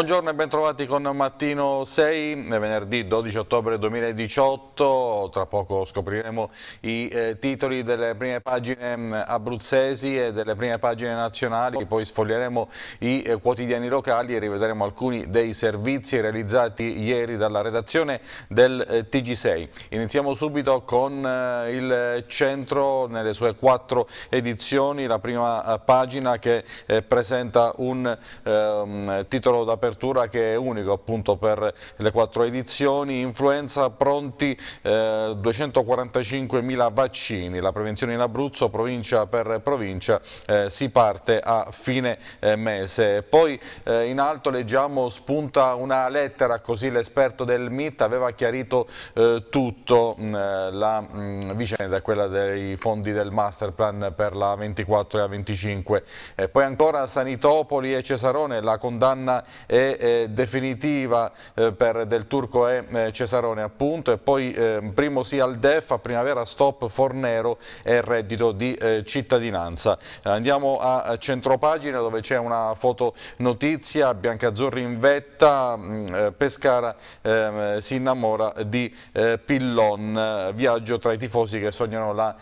Buongiorno e bentrovati con Mattino 6, venerdì 12 ottobre 2018, tra poco scopriremo i eh, titoli delle prime pagine mm, abruzzesi e delle prime pagine nazionali, poi sfoglieremo i eh, quotidiani locali e rivedremo alcuni dei servizi realizzati ieri dalla redazione del eh, TG6. Iniziamo subito con eh, il centro nelle sue quattro edizioni, la prima eh, pagina che eh, presenta un ehm, titolo da per un'apertura che è unico appunto per le quattro edizioni, influenza pronti eh, 245.000 vaccini, la prevenzione in Abruzzo provincia per provincia eh, si parte a fine eh, mese. Poi eh, in alto leggiamo spunta una lettera, così l'esperto del MIT aveva chiarito eh, tutto, mm, eh, la mh, mm, vicenda quella dei fondi del master plan per la 24 e la 25. poi ancora Sanitopoli e Cesarone, la condanna è e eh, definitiva eh, per Del Turco e eh, Cesarone appunto e poi primo sì al DEF a primavera stop Fornero e reddito di cittadinanza. Andiamo a centropagina dove c'è una fotonotizia, Biancazzurri in vetta, mm, Pescara ehm, si innamora di Pillon, viaggio tra i tifosi che sognano la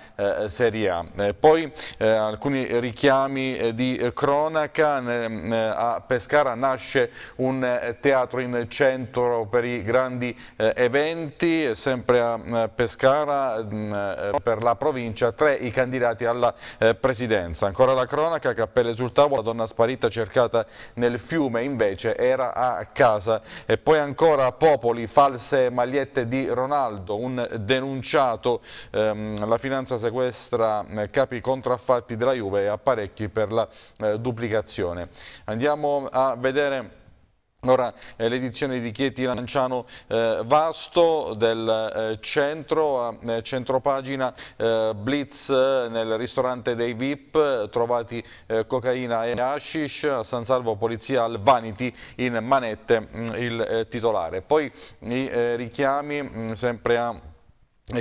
Serie A. Poi alcuni richiami di cronaca, mm, a Pescara nasce un eh, teatro in centro per i grandi eh, eventi, eh, sempre a Pescara mm, per la provincia, tre i candidati alla presidenza. Ancora la cronaca, cappelle sul tavolo, la donna sparita cercata nel fiume invece era a casa e poi ancora Popoli, false magliette di Ronaldo, un denunciato, ehm, la finanza sequestra capi contraffatti della Juve e apparecchi per la duplicazione. Andiamo a vedere Ora eh, l'edizione di Chieti Lanciano eh, Vasto del eh, centro, eh, centropagina eh, Blitz eh, nel ristorante dei VIP, trovati eh, cocaina e hashish, a San Salvo Polizia al Vanity in manette mh, mm, il titolare. Poi i richiami mh, mm, sempre a...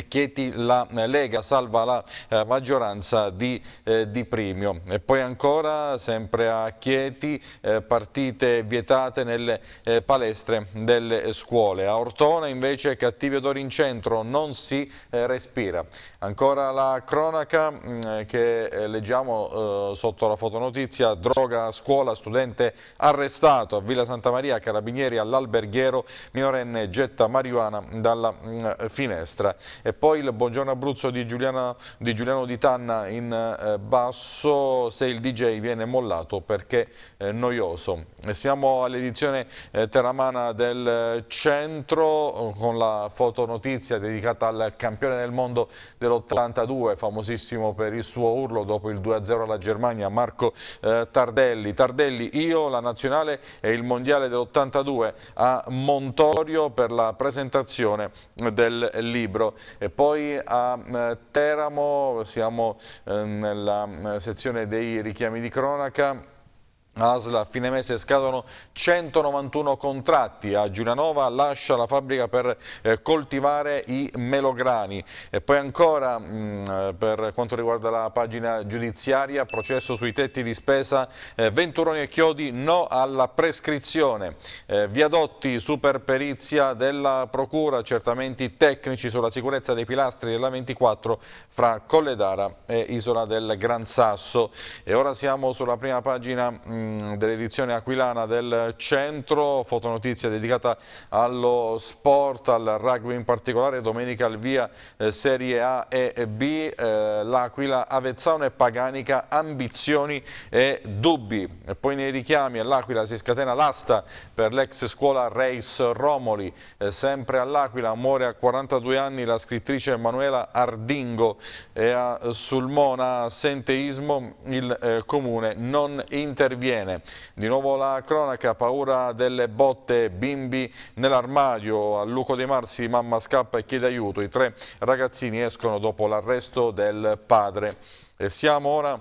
Chieti la eh, Lega salva la eh, maggioranza di, eh, di, Primio. E poi ancora, sempre a Chieti, eh, partite vietate nelle eh, palestre delle eh, scuole. A Ortona invece cattivi odori in centro, non si respira. Ancora la cronaca mh, mm, che leggiamo sotto la fotonotizia, droga a scuola, studente arrestato a Villa Santa Maria, Carabinieri all'alberghiero, minorenne getta marijuana dalla mh, mm, finestra. E poi il buongiorno Abruzzo di Giuliano di, Giuliano di Tanna in eh, basso se il DJ viene mollato perché eh, noioso. Siamo all'edizione eh, teramana del centro con la fotonotizia dedicata al campione del mondo dell'82, famosissimo per il suo urlo dopo il 2-0 alla Germania, Marco Tardelli. Tardelli, io, la nazionale e il mondiale dell'82 a Montorio per la presentazione del libro. E poi a eh, Teramo siamo eh, nella eh, sezione dei richiami di cronaca ASL a fine mese scadono 191 contratti, a Giulianova lascia la fabbrica per eh, coltivare i melograni. E poi ancora mh, mm, per quanto riguarda la pagina giudiziaria, processo sui tetti di spesa, eh, Venturoni e Chiodi no alla prescrizione, eh, viadotti perizia della procura, accertamenti tecnici sulla sicurezza dei pilastri della 24 fra Colledara e Isola del Gran Sasso. E ora siamo sulla prima pagina mh, mm, Ehm, dell'edizione aquilana del centro, fotonotizia dedicata allo sport, al rugby in particolare, domenica al via eh, Serie A e B, eh, l'Aquila, Avezzano e Paganica, ambizioni e dubbi. E poi nei richiami all'Aquila si scatena l'asta per l'ex scuola Race Romoli, eh, sempre all'Aquila muore a 42 anni la scrittrice Emanuela Ardingo e a Sulmona assenteismo il eh, comune non interviene avviene. Di nuovo la cronaca, paura delle botte, bimbi nell'armadio, a Luco dei Marsi mamma scappa e chiede aiuto, i tre ragazzini escono dopo l'arresto del padre. E siamo ora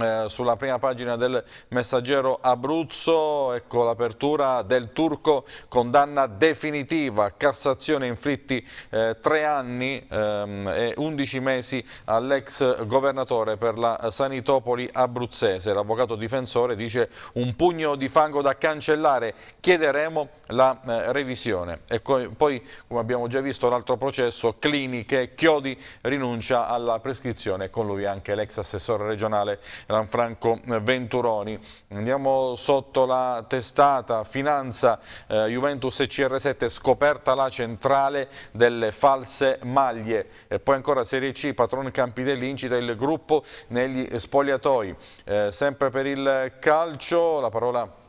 eh, sulla prima pagina del messaggero Abruzzo, ecco l'apertura del turco, condanna definitiva, Cassazione inflitti eh, tre anni ehm, e undici mesi all'ex governatore per la Sanitopoli abruzzese. L'avvocato difensore dice un pugno di fango da cancellare, chiederemo la eh, revisione. E poi, come abbiamo già visto, l'altro processo, cliniche, Chiodi rinuncia alla prescrizione, con lui anche l'ex assessore regionale Lanfranco eh, Venturoni. Andiamo sotto la testata Finanza eh, Juventus CR7 scoperta la centrale delle false maglie e poi ancora Serie C Patron Campidelli incita il gruppo negli spogliatoi eh, sempre per il calcio la parola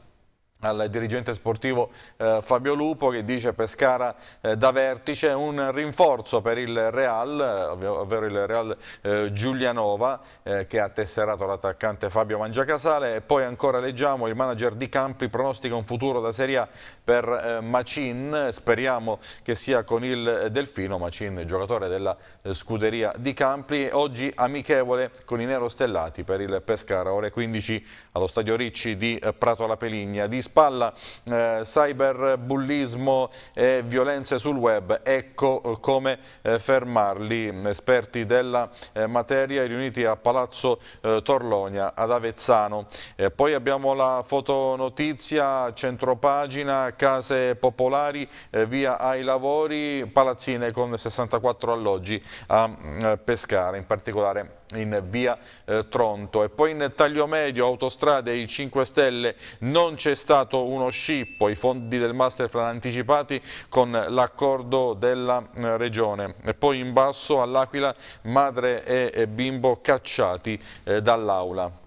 al dirigente sportivo eh, Fabio Lupo che dice Pescara eh, da vertice, un rinforzo per il Real, ovvero il Real eh, Giulianova eh, che ha tesserato l'attaccante Fabio Mangiacasale e poi ancora leggiamo il manager di Campi pronostica un futuro da Serie A per eh, Macin, speriamo che sia con il eh, Delfino, Macin giocatore della eh, scuderia di Campli, oggi amichevole con i Nero Stellati per il Pescara, ore 15 allo Stadio Ricci di Prato alla Peligna, di spalla eh, cyberbullismo e violenze sul web, ecco come eh, fermarli, esperti della eh, materia riuniti a Palazzo Torlonia ad Avezzano. poi abbiamo la fotonotizia centropagina case popolari, eh, via ai lavori, palazzine con 64 alloggi a mm, eh, Pescara, in particolare in via eh, Tronto e poi in taglio medio autostrade e 5 Stelle non c'è stato uno scippo, i fondi del master plan anticipati con l'accordo della eh, regione e poi in basso all'Aquila madre e, e bimbo cacciati eh, dall'aula.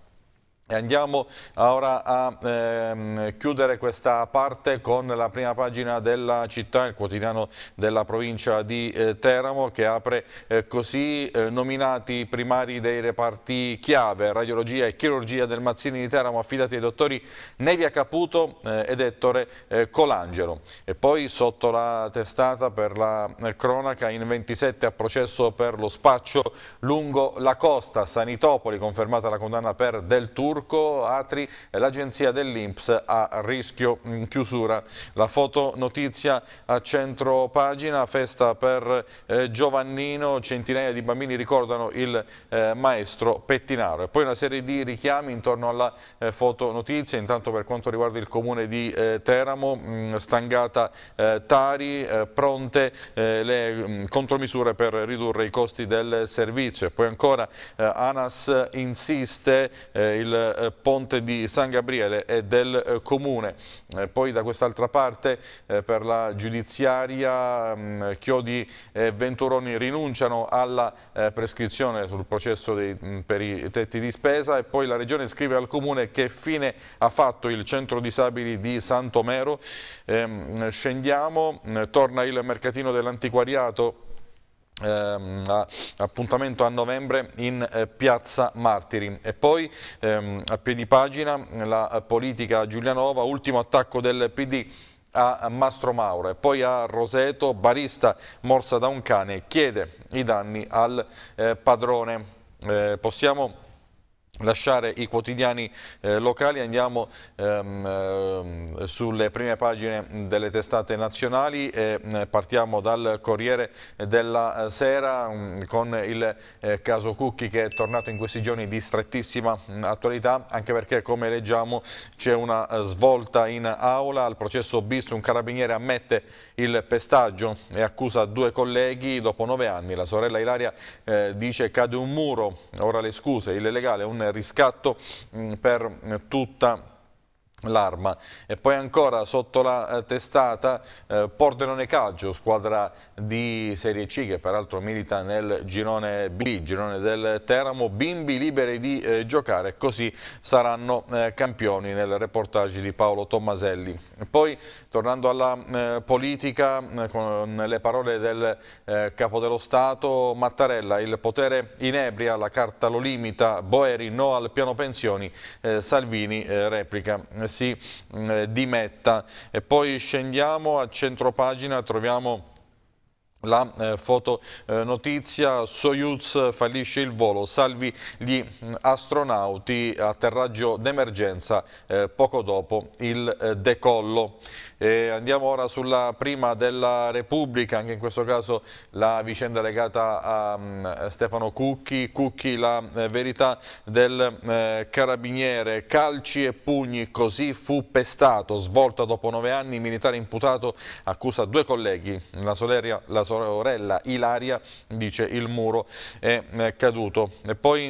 Andiamo ora a ehm, chiudere questa parte con la prima pagina della città, il quotidiano della provincia di eh, Teramo che apre eh, così eh, nominati primari dei reparti chiave, radiologia e chirurgia del Mazzini di Teramo affidati ai dottori Nevia Caputo eh, ed Ettore eh, Colangelo. E poi sotto la testata per la eh, cronaca in 27 a processo per lo spaccio lungo la costa, Sanitopoli confermata la condanna per del Tour Turco, Atri, eh, l'agenzia dell'Inps a rischio chiusura. La fotonotizia a centro pagina, festa per eh, Giovannino, centinaia di bambini ricordano il eh, maestro Pettinaro. E poi una serie di richiami intorno alla eh, fotonotizia, intanto per quanto riguarda il comune di eh, Teramo, mh, mm, stangata eh, Tari, pronte le mh, mm, contromisure per ridurre i costi del servizio. E poi ancora Anas insiste, il eh, Ponte di San Gabriele e del eh, Comune. Eh, poi da quest'altra parte eh, per la giudiziaria mh, mm, Chiodi e Venturoni rinunciano alla eh, prescrizione sul processo dei, mm, per i tetti di spesa e poi la Regione scrive al Comune che fine ha fatto il centro disabili di Santomero. Ehm, scendiamo, mm, torna il mercatino dell'antiquariato Ehm, appuntamento a novembre in eh, Piazza Martiri e poi ehm, a piedi pagina la politica Giulianova, ultimo attacco del PD a Mastro Mauro e poi a Roseto, barista morsa da un cane, chiede i danni al eh, padrone. Eh, possiamo lasciare i quotidiani eh, locali, andiamo ehm, eh, sulle prime pagine delle testate nazionali e eh, partiamo dal Corriere della Sera mh, mm, con il eh, caso Cucchi che è tornato in questi giorni di strettissima mh, mm, attualità anche perché come leggiamo c'è una eh, svolta in aula al processo bis un carabiniere ammette il pestaggio e accusa due colleghi dopo nove anni la sorella Ilaria eh, dice cade un muro ora le scuse il legale un riscatto mm, per eh, tutta l'arma. E poi ancora sotto la eh, testata eh, Pordenone Calcio, squadra di Serie C che peraltro milita nel girone B, girone del Teramo, bimbi liberi di eh, giocare, così saranno eh, campioni nel reportage di Paolo Tommaselli. E poi tornando alla eh, politica eh, con le parole del Capo dello Stato Mattarella, il potere inebria, la carta lo limita, Boeri no al piano pensioni, Salvini replica si mm, eh, dimetta. E poi scendiamo a centro pagina, troviamo la eh, fotonotizia eh, Soyuz fallisce il volo, salvi gli mm, astronauti, atterraggio d'emergenza eh, poco dopo il eh, decollo. Eh, andiamo ora sulla prima della Repubblica, anche in questo caso la vicenda legata a um, Stefano Cucchi, Cucchi la eh, verità del eh, carabiniere, calci e pugni, così fu pestato, svolta dopo nove anni, militare imputato accusa due colleghi, la, soleria, la sorella Ilaria dice il muro è eh, caduto. E poi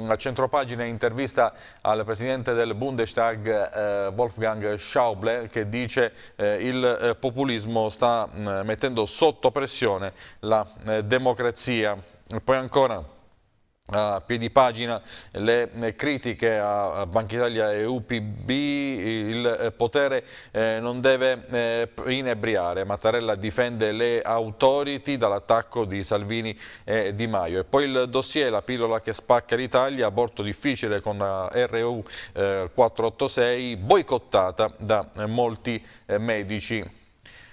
mm, a centropagina intervista al presidente del Bundestag eh, Wolfgang Schauble che dice eh, il eh, populismo sta mm, mettendo sotto pressione la eh, democrazia. poi ancora a piedi pagina le eh, critiche a Banca Italia e UPB, il eh, potere eh, non deve inebriare, Mattarella difende le autority dall'attacco di Salvini e Di Maio e poi il dossier, la pillola che spacca l'Italia, aborto difficile con RU 486 boicottata da molti medici.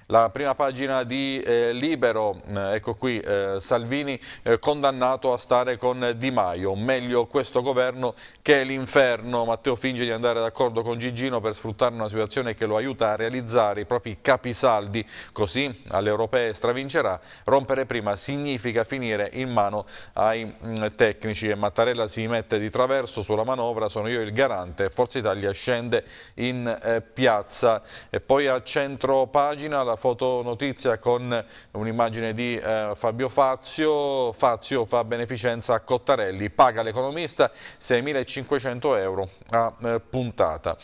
La prima pagina di eh, Libero, eh, ecco qui, eh, Salvini eh, condannato a stare con Di Maio, meglio questo governo che l'inferno. Matteo finge di andare d'accordo con Gigino per sfruttare una situazione che lo aiuta a realizzare i propri capisaldi, così alle europee stravincerà. Rompere prima significa finire in mano ai mh, mm, tecnici e Mattarella si mette di traverso sulla manovra, sono io il garante, Forza Italia scende in eh, piazza. E poi a centro pagina la la fotonotizia con un'immagine di eh, Fabio Fazio. Fazio fa beneficenza a Cottarelli, paga l'economista 6.500 euro a eh, puntata.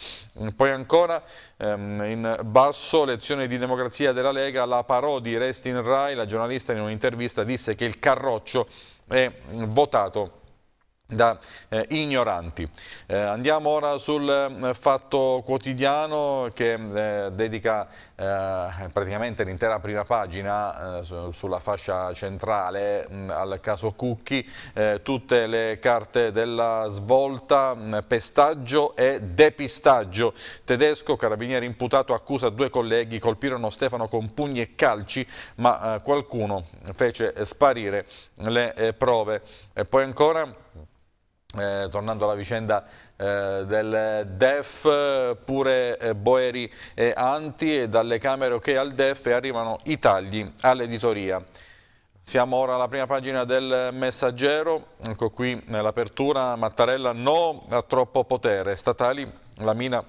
Poi ancora ehm, in basso, lezione di democrazia della Lega, la Parodi resti in Rai, la giornalista in un'intervista disse che il carroccio è mm, votato da eh, ignoranti. Eh, andiamo ora sul eh, fatto quotidiano che eh, dedica eh, praticamente l'intera prima pagina eh, su, sulla fascia centrale mh, mm, al caso Cucchi, tutte le carte della svolta, mh, mm, pestaggio e depistaggio. Tedesco, carabinieri imputato, accusa due colleghi, colpirono Stefano con pugni e calci, ma qualcuno fece sparire le prove. E poi ancora... Eh, tornando alla vicenda eh, del DEF, pure eh, Boeri e Anti e dalle Camere ok al DEF arrivano i tagli all'editoria. Siamo ora alla prima pagina del messaggero, ecco qui l'apertura, Mattarella no a troppo potere, statali la mina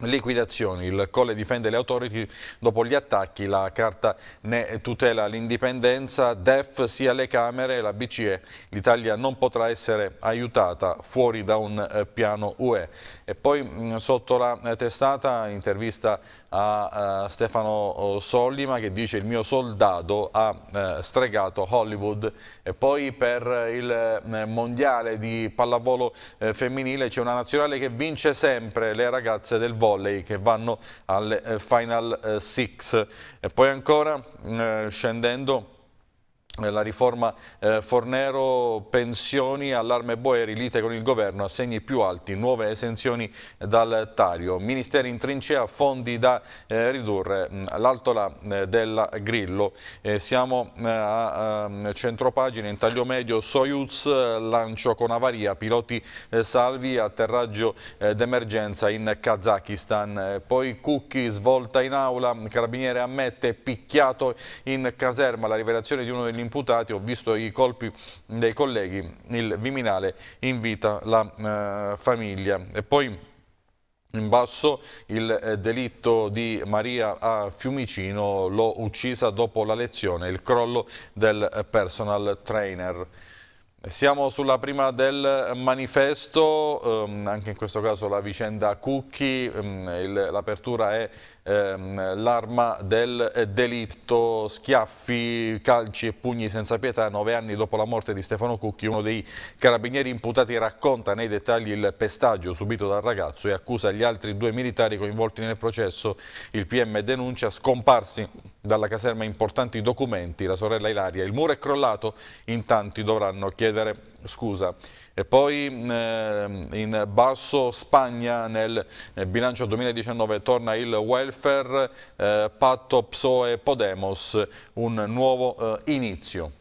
liquidazioni. Il Colle difende le authority dopo gli attacchi, la carta ne tutela l'indipendenza, DEF sia le Camere e la BCE. L'Italia non potrà essere aiutata fuori da un eh, piano UE. E poi mm, sotto la eh, testata intervista a eh, Stefano oh, Sollima che dice il mio soldato ha stregato Hollywood e poi per il mondiale di pallavolo femminile c'è una nazionale che vince sempre le ragazze del volo volley che vanno al eh, Final eh, Six. E poi ancora eh, scendendo eh, la riforma eh, Fornero, pensioni, allarme Boeri, lite con il governo, assegni più alti, nuove esenzioni dal tario, ministeri in trincea, fondi da eh, ridurre, mm, l'altola eh, della Grillo. Eh, siamo eh, a, a ehm, centropagina, in taglio medio, Soyuz, lancio con avaria, piloti salvi, atterraggio d'emergenza in Kazakistan. poi Cucchi, svolta in aula, carabiniere ammette, picchiato in caserma, la rivelazione di uno degli imputati, ho visto i colpi dei colleghi, il Viminale invita la eh, famiglia. E poi... In basso il eh, delitto di Maria a Fiumicino, l'ho uccisa dopo la lezione, il crollo del personal trainer. Siamo sulla prima del manifesto, ehm, anche in questo caso la vicenda Cucchi, ehm, l'apertura è ehm, l'arma del delitto, schiaffi, calci e pugni senza pietà, nove anni dopo la morte di Stefano Cucchi, uno dei carabinieri imputati racconta nei dettagli il pestaggio subito dal ragazzo e accusa gli altri due militari coinvolti nel processo, il PM denuncia scomparsi dalla caserma importanti documenti, la sorella Ilaria, il muro è crollato, in tanti dovranno chiedere chiedere scusa. E poi mm, ehm, in basso Spagna nel eh, bilancio 2019 torna il welfare, eh, patto PSOE Podemos, un nuovo eh, inizio.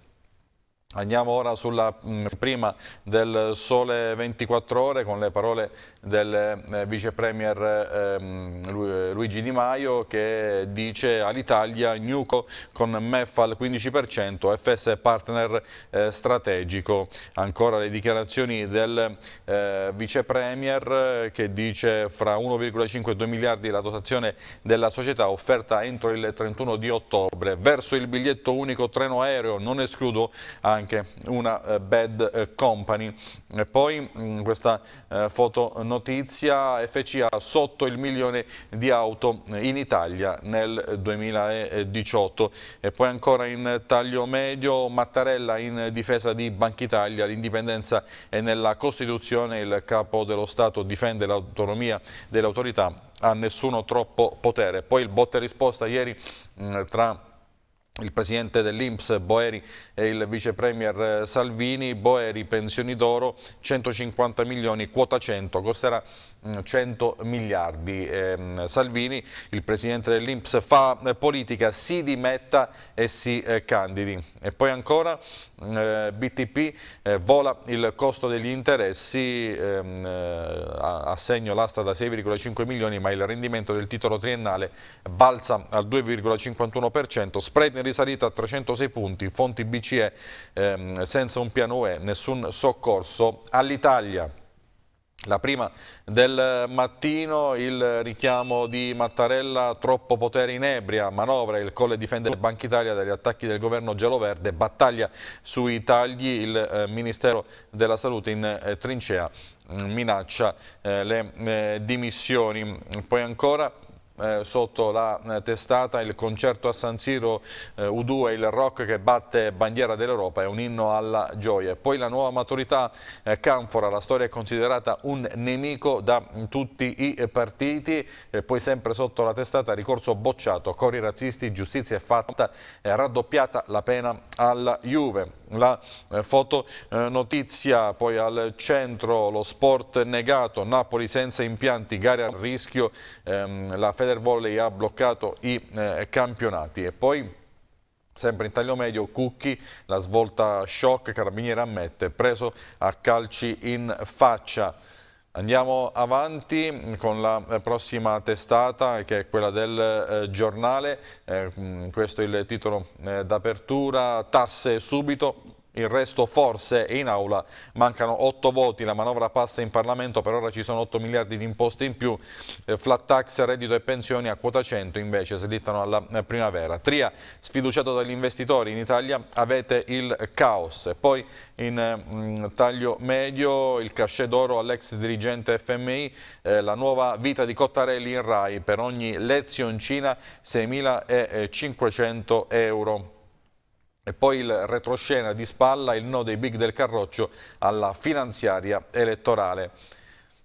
Andiamo ora sulla mm, prima del Sole 24 Ore con le parole del eh, vice premier ehm, Luigi Di Maio che dice all'Italia Gnuco con MEF al 15%, FS partner eh, strategico. Ancora le dichiarazioni del eh, vice premier che dice fra 1,5 e 2 miliardi la dotazione della società offerta entro il 31 di ottobre. Verso il biglietto unico treno aereo non escludo anche anche una eh, bad eh, company. E poi mm, questa eh, fotonotizia FCA sotto il milione di auto in Italia nel 2018 e poi ancora in taglio medio Mattarella in difesa di Banca Italia, l'indipendenza è nella Costituzione, il capo dello Stato difende l'autonomia dell'autorità, a nessuno troppo potere. Poi il botte risposta ieri mm, tra il presidente dell'Inps Boeri e il vice premier eh, Salvini, Boeri pensioni d'oro 150 milioni, quota 100, costerà 100 mm, miliardi. Eh, Salvini, il presidente dell'Inps, fa eh, politica, si dimetta e si eh, candidi. E poi ancora mm, eh, BTP eh, vola il costo degli interessi, ehm, eh, assegno l'asta da 6,5 milioni ma il rendimento del titolo triennale balza al 2,51%, spread in risalita a 306 punti, fonti BCE ehm, senza un piano E, nessun soccorso all'Italia. La prima del mattino, il richiamo di Mattarella, troppo potere in ebria, manovra, il Colle difende Banca Italia dagli attacchi del governo geloverde, battaglia sui tagli, il eh, Ministero della Salute in eh, trincea mm, minaccia eh, le dimissioni. Poi ancora eh, sotto la eh, testata il concerto a San Siro eh, U2, il rock che batte bandiera dell'Europa è un inno alla gioia. poi la nuova maturità eh, Canfora, la storia è considerata un nemico da tutti i partiti e poi sempre sotto la testata ricorso bocciato, cori razzisti, giustizia è fatta, è raddoppiata la pena alla Juve. La eh, fotonotizia eh, poi al centro, lo sport negato, Napoli senza impianti, gare a rischio, ehm, la Federvolley ha bloccato i eh, campionati e poi Sempre in taglio medio, Cucchi, la svolta shock, Carabinieri ammette, preso a calci in faccia. Andiamo avanti con la eh, prossima testata che è quella del eh, giornale, eh, mm, questo è il titolo eh, d'apertura, tasse subito, il resto forse in aula mancano 8 voti, la manovra passa in Parlamento, per ora ci sono 8 miliardi di imposte in più, eh, flat tax, reddito e pensioni a quota 100 invece slittano alla eh, primavera. Tria, sfiduciato dagli investitori in Italia, avete il caos. Poi in mm, taglio medio il cachet d'oro all'ex dirigente FMI, eh, la nuova vita di Cottarelli in RAI, per ogni lezioncina 6.500 eh, euro. E poi il retroscena di spalla, il no dei big del Carroccio alla finanziaria elettorale.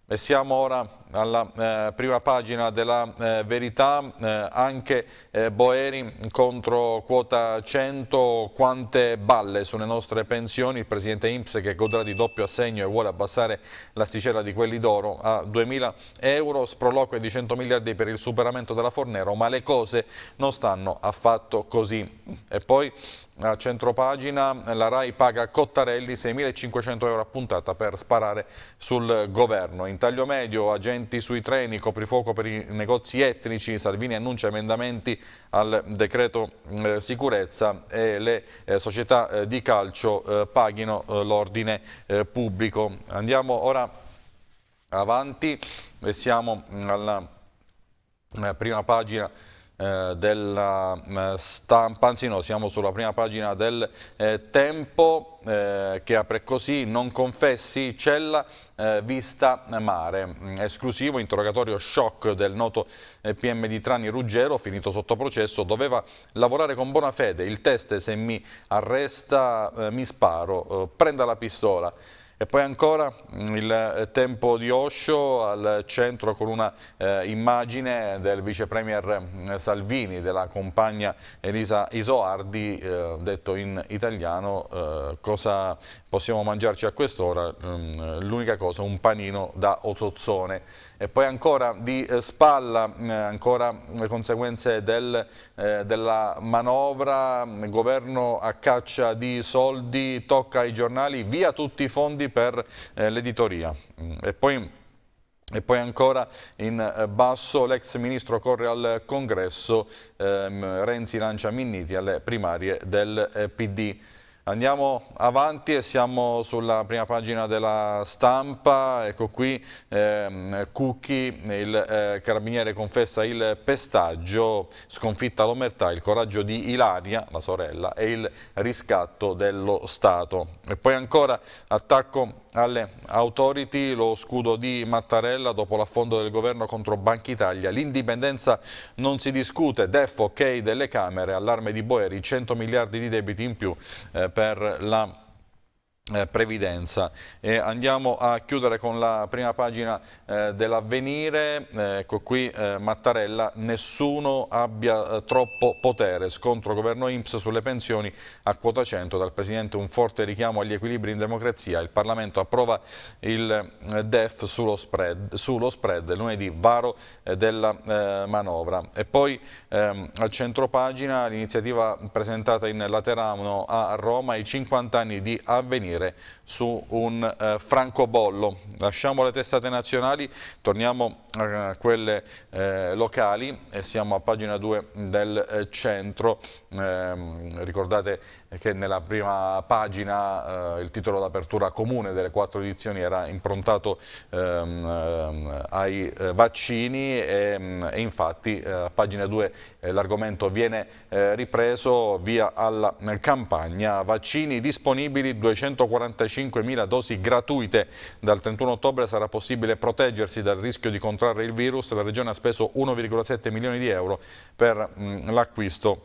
E siamo ora alla eh, prima pagina della eh, verità, eh, anche eh, Boeri contro quota 100, quante balle sulle nostre pensioni, il presidente Imps che godrà di doppio assegno e vuole abbassare l'asticella di quelli d'oro a 2.000 euro, sproloque di 100 miliardi per il superamento della Fornero, ma le cose non stanno affatto così. E poi a centropagina la RAI paga Cottarelli 6.500 euro a puntata per sparare sul governo. In taglio medio agenti interventi sui treni, coprifuoco per i negozi etnici, Salvini annuncia emendamenti al decreto mm, eh, sicurezza e le eh, società eh, di calcio eh, paghino eh, l'ordine eh, pubblico. Andiamo ora avanti e siamo mm, alla prima pagina eh, della eh, stampa, anzi no, siamo sulla prima pagina del eh, Tempo eh, che apre così, non confessi, cella eh, vista mare, mm, esclusivo interrogatorio shock del noto eh, PM di Trani Ruggero, finito sotto processo, doveva lavorare con buona fede, il test se mi arresta mi sparo, prenda la pistola. E poi ancora mm, il eh, tempo di Osho al centro con una eh, immagine del vice premier mm, Salvini, della compagna Elisa Isoardi, eh, detto in italiano eh, cosa possiamo mangiarci a quest'ora, mm, l'unica cosa un panino da Ozozzone. E poi ancora di eh, spalla, ancora le conseguenze del, eh, della manovra, governo a caccia di soldi, tocca ai giornali, via tutti i fondi per eh, l'editoria. Mm, e poi... E poi ancora in eh, basso l'ex ministro corre al congresso, ehm, Renzi lancia Minniti alle primarie del eh, PD. Andiamo avanti e siamo sulla prima pagina della stampa, ecco qui ehm, Cucchi, il eh, carabiniere confessa il pestaggio, sconfitta l'omertà, il coraggio di Ilaria, la sorella, e il riscatto dello Stato. E poi ancora attacco alle authority lo scudo di Mattarella dopo l'affondo del governo contro Banca Italia. L'indipendenza non si discute, def ok delle Camere, allarme di Boeri, 100 miliardi di debiti in più eh, per la Banca eh, previdenza. Eh, andiamo a chiudere con la prima pagina eh, dell'avvenire, eh, ecco qui eh, Mattarella, nessuno abbia eh, troppo potere, scontro governo IMSS sulle pensioni a quota 100, dal Presidente un forte richiamo agli equilibri in democrazia, il Parlamento approva il DEF sullo spread, sullo spread lunedì varo della manovra. E poi ehm, al centro pagina l'iniziativa presentata in Laterano a Roma, i 50 anni di avvenire dire su un eh, francobollo. Lasciamo le testate nazionali, torniamo a eh, quelle eh, locali e siamo a pagina 2 del eh, centro. Ehm, ricordate che nella prima pagina eh, il titolo d'apertura comune delle quattro edizioni era improntato ehm, ehm ai vaccini e, mm, e infatti a pagina 2 l'argomento viene ripreso via alla campagna. Vaccini disponibili 245 5.000 dosi gratuite. Dal 31 ottobre sarà possibile proteggersi dal rischio di contrarre il virus. La Regione ha speso 1,7 milioni di euro per mm, l'acquisto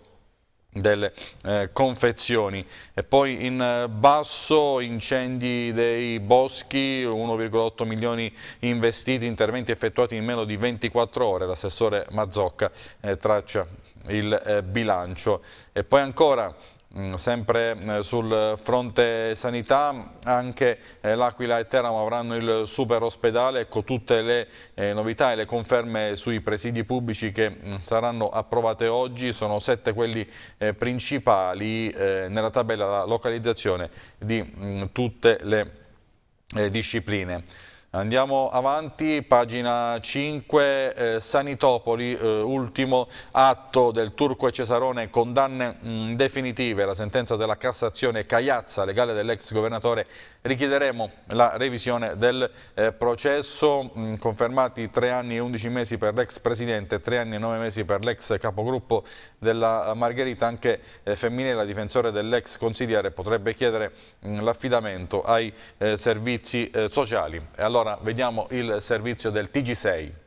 delle eh, confezioni e poi in eh, basso incendi dei boschi 1,8 milioni investiti interventi effettuati in meno di 24 ore l'assessore Mazzocca eh, traccia il eh, bilancio e poi ancora Mm, sempre eh, sul fronte sanità, anche eh, l'Aquila e Teramo avranno il super ospedale, ecco tutte le eh, novità e le conferme sui presidi pubblici che mm, saranno approvate oggi, sono sette quelli principali, nella tabella la localizzazione di mm, tutte le discipline. Andiamo avanti, pagina 5, eh, Sanitopoli, eh, ultimo atto del Turco e Cesarone, condanne mh, mm, definitive, la sentenza della Cassazione Cagliazza, legale dell'ex governatore richiederemo la revisione del eh, processo, mh, mm, confermati 3 anni e 11 mesi per l'ex presidente, 3 anni e 9 mesi per l'ex capogruppo della eh, Margherita, anche eh, Femminella, difensore dell'ex consigliere, potrebbe chiedere mm, l'affidamento ai eh, servizi eh, sociali. E allora vediamo il servizio del TG6.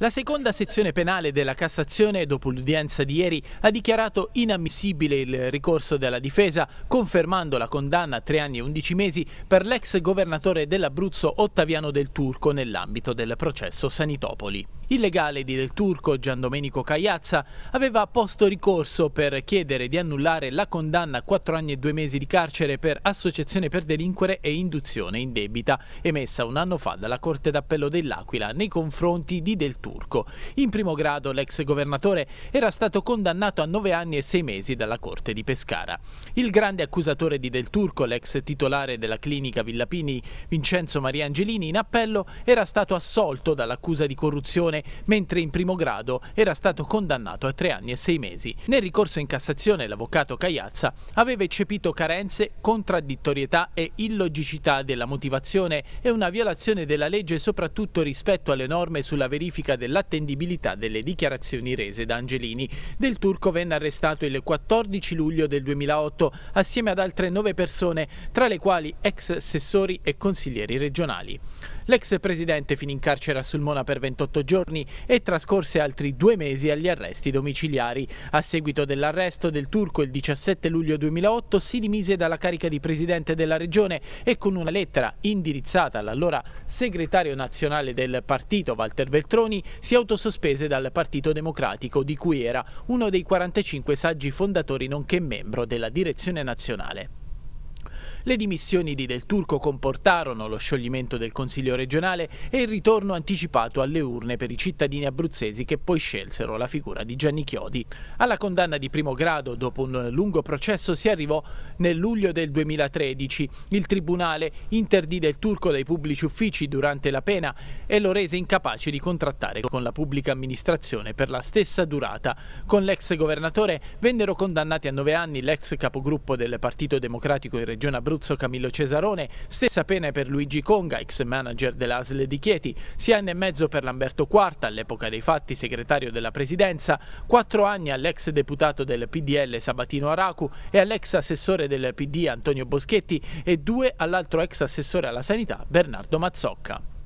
La seconda sezione penale della Cassazione, dopo l'udienza di ieri, ha dichiarato inammissibile il ricorso della difesa, confermando la condanna a tre anni e undici mesi per l'ex governatore dell'Abruzzo Ottaviano del Turco nell'ambito del processo Sanitopoli. Il legale di Del Turco, Giandomenico Cagliazza, aveva posto ricorso per chiedere di annullare la condanna a 4 anni e 2 mesi di carcere per associazione per delinquere e induzione in debita, emessa un anno fa dalla Corte d'Appello dell'Aquila nei confronti di Del Turco. In primo grado l'ex governatore era stato condannato a 9 anni e 6 mesi dalla Corte di Pescara. Il grande accusatore di Del Turco, l'ex titolare della clinica Villapini Vincenzo Maria Angelini, in appello era stato assolto dall'accusa di corruzione Cassazione, mentre in primo grado era stato condannato a tre anni e sei mesi. Nel ricorso in Cassazione l'avvocato Cagliazza aveva eccepito carenze, contraddittorietà e illogicità della motivazione e una violazione della legge soprattutto rispetto alle norme sulla verifica dell'attendibilità delle dichiarazioni rese da Angelini. Del Turco venne arrestato il 14 luglio del 2008 assieme ad altre nove persone, tra le quali ex assessori e consiglieri regionali. L'ex presidente finì in carcere a Sulmona per 28 giorni e trascorse altri due mesi agli arresti domiciliari. A seguito dell'arresto del turco il 17 luglio 2008 si dimise dalla carica di presidente della regione e con una lettera indirizzata all'allora segretario nazionale del partito Walter Veltroni si autosospese dal Partito Democratico di cui era uno dei 45 saggi fondatori nonché membro della direzione nazionale. Le dimissioni di Del Turco comportarono lo scioglimento del Consiglio regionale e il ritorno anticipato alle urne per i cittadini abruzzesi che poi scelsero la figura di Gianni Chiodi. Alla condanna di primo grado dopo un lungo processo si arrivò nel luglio del 2013. Il Tribunale interdì Del Turco dai pubblici uffici durante la pena e lo rese incapace di contrattare con la pubblica amministrazione per la stessa durata. Con l'ex governatore vennero condannati a nove anni l'ex capogruppo del Partito Democratico in Regione Abruzzese Saluzzo Camillo Cesarone, stessa pena per Luigi Conga, ex manager dell'ASL di Chieti, sia anni e mezzo per Lamberto Quarta, all'epoca dei fatti segretario della Presidenza, quattro anni all'ex deputato del PDL Sabatino Aracu e all'ex assessore del PD Antonio Boschetti e due all'altro ex assessore alla sanità Bernardo Mazzocca.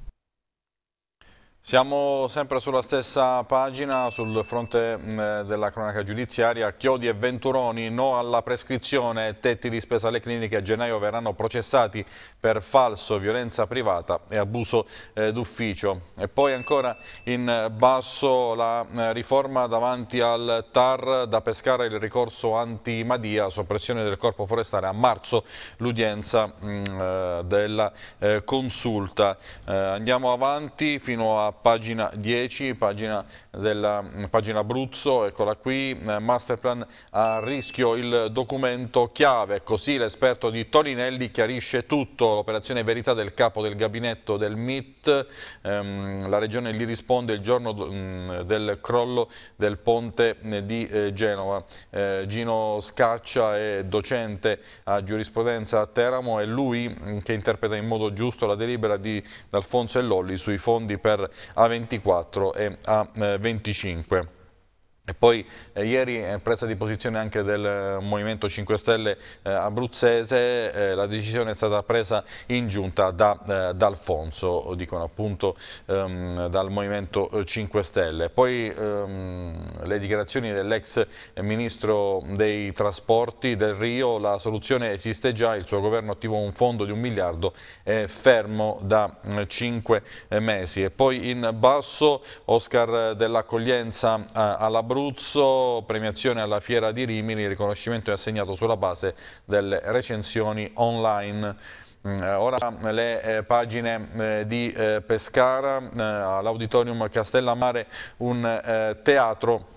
Siamo sempre sulla stessa pagina sul fronte mh, mm, della cronaca giudiziaria. Chiodi e Venturoni, no alla prescrizione, tetti di spesa alle cliniche a gennaio verranno processati per falso, violenza privata e abuso eh, d'ufficio. E poi ancora in basso la eh, riforma davanti al TAR da pescare il ricorso anti-Madia, soppressione del corpo forestale a marzo, l'udienza mm, eh, della eh, consulta. Eh, andiamo avanti fino a pagina 10, pagina, della, mm, pagina Abruzzo, eccola qui, eh, masterplan a rischio il documento chiave, così ecco l'esperto di Torinelli chiarisce tutto, l'operazione verità del capo del gabinetto del MIT, ehm, la regione gli risponde il giorno mm, del crollo del ponte eh, di eh, Genova. Eh, Gino Scaccia è docente a giurisprudenza a Teramo, è lui mm, che interpreta in modo giusto la delibera di D'Alfonso e Lolli sui fondi per a24 e A25. Eh, e poi eh, ieri eh, presa di posizione anche del eh, Movimento 5 Stelle eh, abruzzese, eh, la decisione è stata presa in giunta da, eh, da Alfonso, dicono appunto ehm, dal Movimento 5 Stelle. Poi ehm, le dichiarazioni dell'ex Ministro dei Trasporti del Rio, la soluzione esiste già, il suo governo attivo un fondo di un miliardo è fermo da 5 mesi. E poi in basso Oscar dell'accoglienza alla Abruzzo, premiazione alla Fiera di Rimini, il riconoscimento è assegnato sulla base delle recensioni online. Mm, ora le eh, pagine eh, di eh, Pescara, all'Auditorium Castellammare, un teatro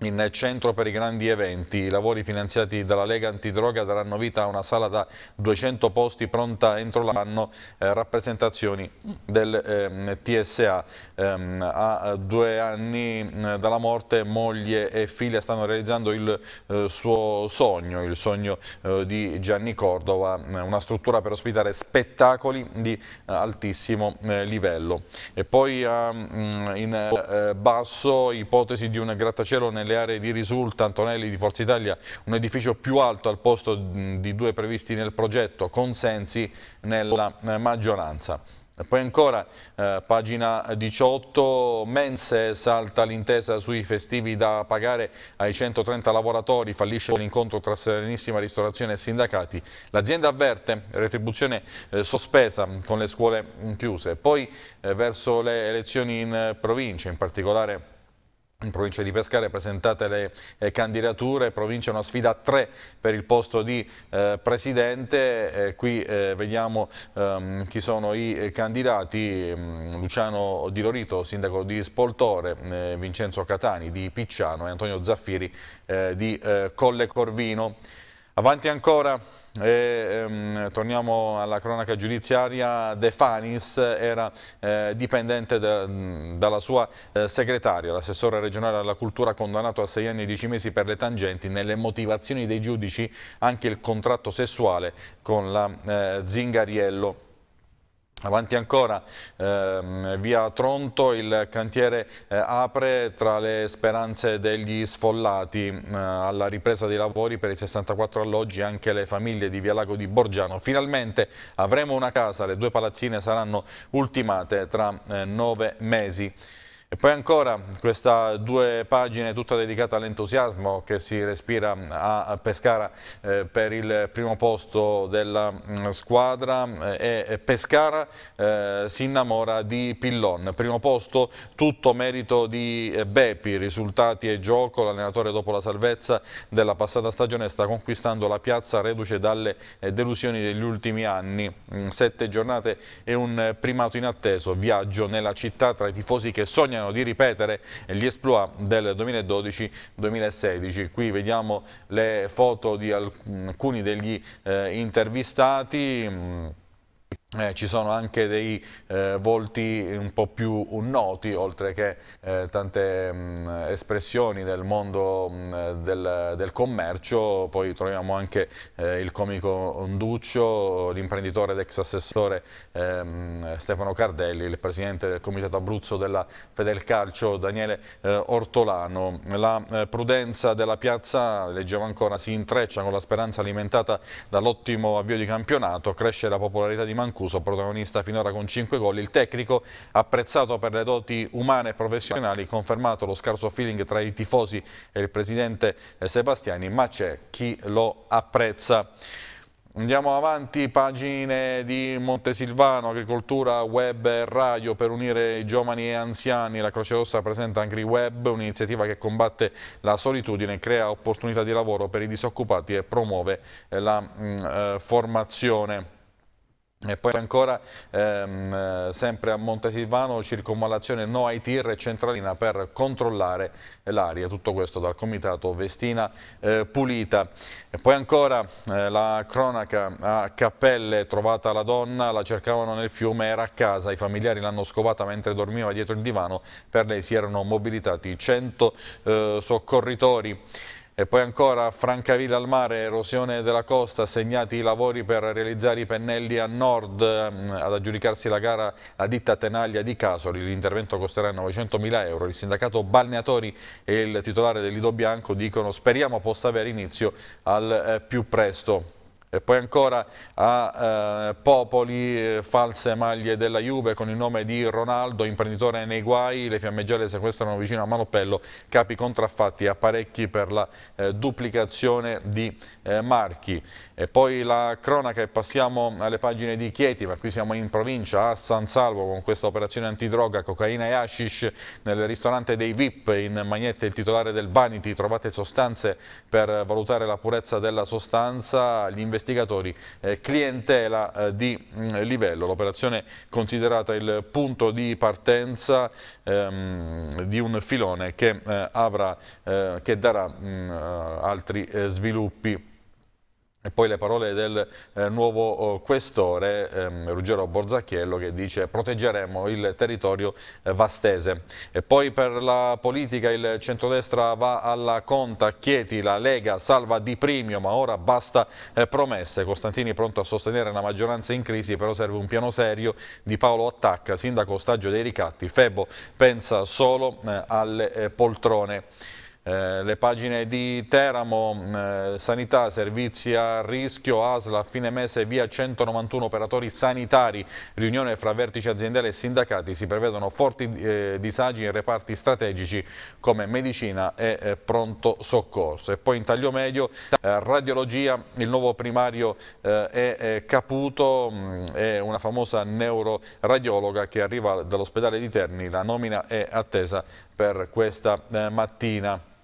in centro per i grandi eventi. I lavori finanziati dalla Lega Antidroga daranno vita a una sala da 200 posti pronta entro l'anno, eh, rappresentazioni del eh, TSA. Eh, a due anni mm, dalla morte moglie e figlia stanno realizzando il eh, suo sogno, il sogno eh, di Gianni Cordova, mm, una struttura per ospitare spettacoli di eh, altissimo livello. E poi ehm, mm, in basso ipotesi di un grattacielo nel nelle aree di risulta Antonelli di Forza Italia un edificio più alto al posto di due previsti nel progetto, consensi nella eh, maggioranza. Poi ancora, eh, pagina 18, Mense salta l'intesa sui festivi da pagare ai 130 lavoratori, fallisce l'incontro tra Serenissima Ristorazione e sindacati. L'azienda avverte, retribuzione eh, sospesa con le scuole chiuse. Poi eh, verso le elezioni in eh, provincia, in particolare in provincia di Pescara presentate le eh, candidature, provincia una sfida a tre per il posto di eh, presidente, eh, qui eh, vediamo ehm, chi sono i eh, candidati, mm, Luciano Di Lorito, sindaco di Spoltore, eh, Vincenzo Catani di Picciano e Antonio Zaffiri di Colle Corvino. Avanti ancora e, ehm, torniamo alla cronaca giudiziaria, De Fanis era eh, dipendente da, dalla sua eh, segretaria, l'assessore regionale alla cultura condannato a 6 anni e 10 mesi per le tangenti, nelle motivazioni dei giudici anche il contratto sessuale con la eh, Zingariello Avanti ancora, ehm, via Tronto, il cantiere eh, apre tra le speranze degli sfollati. Eh, alla ripresa dei lavori per i 64 alloggi anche le famiglie di Via Lago di Borgiano. Finalmente avremo una casa, le due palazzine saranno ultimate tra eh, nove mesi. E poi ancora queste due pagine tutta dedicata all'entusiasmo che si respira a Pescara eh, per il primo posto della mm, squadra eh, e Pescara eh, si innamora di Pillon. Primo posto tutto merito di Bepi, risultati e gioco, l'allenatore dopo la salvezza della passata stagione sta conquistando la piazza reduce dalle delusioni degli ultimi anni. Mm, sette giornate e un primato inatteso, viaggio nella città tra i tifosi che sognano sognano di ripetere gli esploit del 2012-2016. Qui vediamo le foto di alcuni degli eh, intervistati. Mm, eh, ci sono anche dei eh, volti un po' più noti, oltre che eh, tante mh, mm, espressioni del mondo mh, mm, del, del, commercio, poi troviamo anche eh, il comico Onduccio, l'imprenditore ed ex assessore ehm, Stefano Cardelli, il presidente del comitato Abruzzo della Federcalcio Daniele eh, Ortolano. La eh, prudenza della piazza, leggevo ancora, si intreccia con la speranza alimentata dall'ottimo avvio di campionato, cresce la popolarità di Mancuso concluso protagonista finora con 5 gol, il tecnico, apprezzato per le doti umane e professionali, confermato lo scarso feeling tra i tifosi e il presidente eh, Sebastiani, ma c'è chi lo apprezza. Andiamo avanti, pagine di Montesilvano, agricoltura, web e radio per unire i giovani e anziani. La Croce Rossa presenta Web, un'iniziativa che combatte la solitudine, crea opportunità di lavoro per i disoccupati e promuove eh, la mh, mm, eh, formazione. E poi ancora, ehm, sempre a Montesilvano, circonvallazione no ai tir e centralina per controllare l'aria. Tutto questo dal comitato Vestina eh, Pulita. E poi ancora eh, la cronaca a Cappelle, trovata la donna, la cercavano nel fiume, era a casa. I familiari l'hanno scovata mentre dormiva dietro il divano. Per lei si erano mobilitati 100 eh, soccorritori. E poi ancora Francavilla al mare, erosione della costa, segnati i lavori per realizzare i pennelli a nord, mm, ad aggiudicarsi la gara la ditta Tenaglia di Casoli, l'intervento costerà 900.000 euro. Il sindacato Balneatori e il titolare dell'Ido Bianco dicono speriamo possa avere inizio al eh, più presto. E poi ancora a eh, Popoli, eh, false maglie della Juve con il nome di Ronaldo, imprenditore nei guai, le fiammeggiate sequestrano vicino a Manopello, capi contraffatti, apparecchi per la eh, duplicazione di eh, marchi. E poi la cronaca e passiamo alle pagine di Chieti, ma qui siamo in provincia, a San Salvo con questa operazione antidroga, cocaina e hashish nel ristorante dei VIP in Magnette, il titolare del Vanity, trovate sostanze per valutare la purezza della sostanza, gli investimenti investigatori eh, clientela eh, di mh, mm, livello. L'operazione considerata il punto di partenza ehm, di un filone che, eh, avrà, eh, che darà mh, mm, eh, altri sviluppi. E poi le parole del eh, nuovo oh, questore ehm, Ruggero Borzacchiello che dice proteggeremo il territorio eh, vastese. E poi per la politica il centrodestra va alla conta, Chieti, la Lega salva di primio ma ora basta eh, promesse. Costantini pronto a sostenere una maggioranza in crisi però serve un piano serio di Paolo Attacca, sindaco ostaggio dei ricatti. Febo pensa solo eh, alle eh, poltrone. Eh, le pagine di Teramo, eh, sanità, servizi a rischio, ASLA, a fine mese via 191 operatori sanitari, riunione fra vertici aziendali e sindacati, si prevedono forti eh, disagi in reparti strategici come medicina e eh, pronto soccorso. E poi in taglio medio, eh, radiologia, il nuovo primario è Caputo, mh, mm, è una famosa neuroradiologa che arriva dall'ospedale di Terni, la nomina è attesa per questa mattina.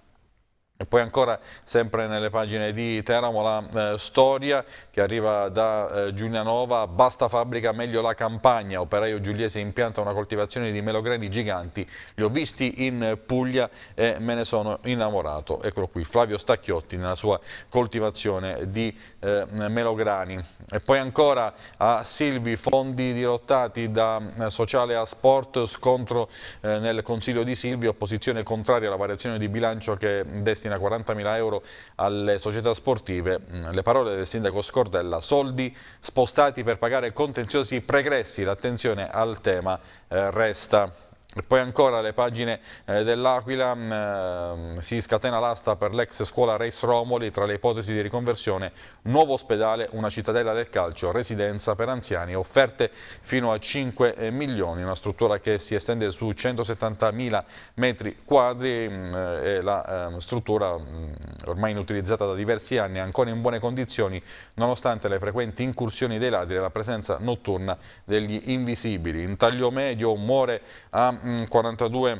E poi ancora sempre nelle pagine di Teramo la eh, storia che arriva da eh, Giulianova, basta fabbrica meglio la campagna, operaio giuliese impianta una coltivazione di melograni giganti, li ho visti in Puglia e me ne sono innamorato, eccolo qui Flavio Stacchiotti nella sua coltivazione di eh, melograni. E poi ancora a Silvi, fondi dirottati da eh, sociale a sport, scontro eh, nel Consiglio di Silvi, opposizione contraria alla variazione di bilancio che destina 40.000 euro alle società sportive. Mm, le parole del sindaco Scordella, soldi spostati per pagare contenziosi pregressi, l'attenzione al tema eh, resta. E poi ancora le pagine eh, dell'Aquila, eh, si scatena l'asta per l'ex scuola Race Romoli tra le ipotesi di riconversione, nuovo ospedale, una cittadella del calcio, residenza per anziani, offerte fino a 5 eh, milioni, una struttura che si estende su 170 mila metri quadri mm, eh, la ehm, struttura mm, ormai inutilizzata da diversi anni, ancora in buone condizioni nonostante le frequenti incursioni dei ladri e la presenza notturna degli invisibili. In taglio medio muore a 42 mm,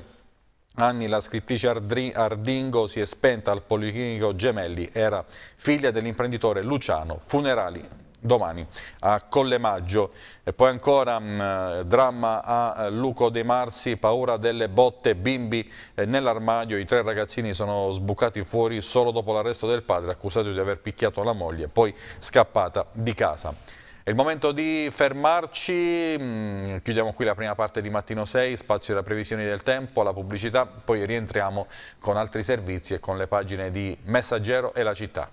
anni la scrittrice Ardingo si è spenta al Policlinico Gemelli, era figlia dell'imprenditore Luciano, funerali domani a Colle Maggio e poi ancora mh, mm, dramma a eh, Luco De Marsi, paura delle botte, bimbi eh, nell'armadio, i tre ragazzini sono sbucati fuori solo dopo l'arresto del padre accusato di aver picchiato la moglie, poi scappata di casa. È il momento di fermarci, mm, chiudiamo qui la prima parte di Mattino 6, spazio della previsione del tempo, la pubblicità, poi rientriamo con altri servizi e con le pagine di Messaggero e La Città.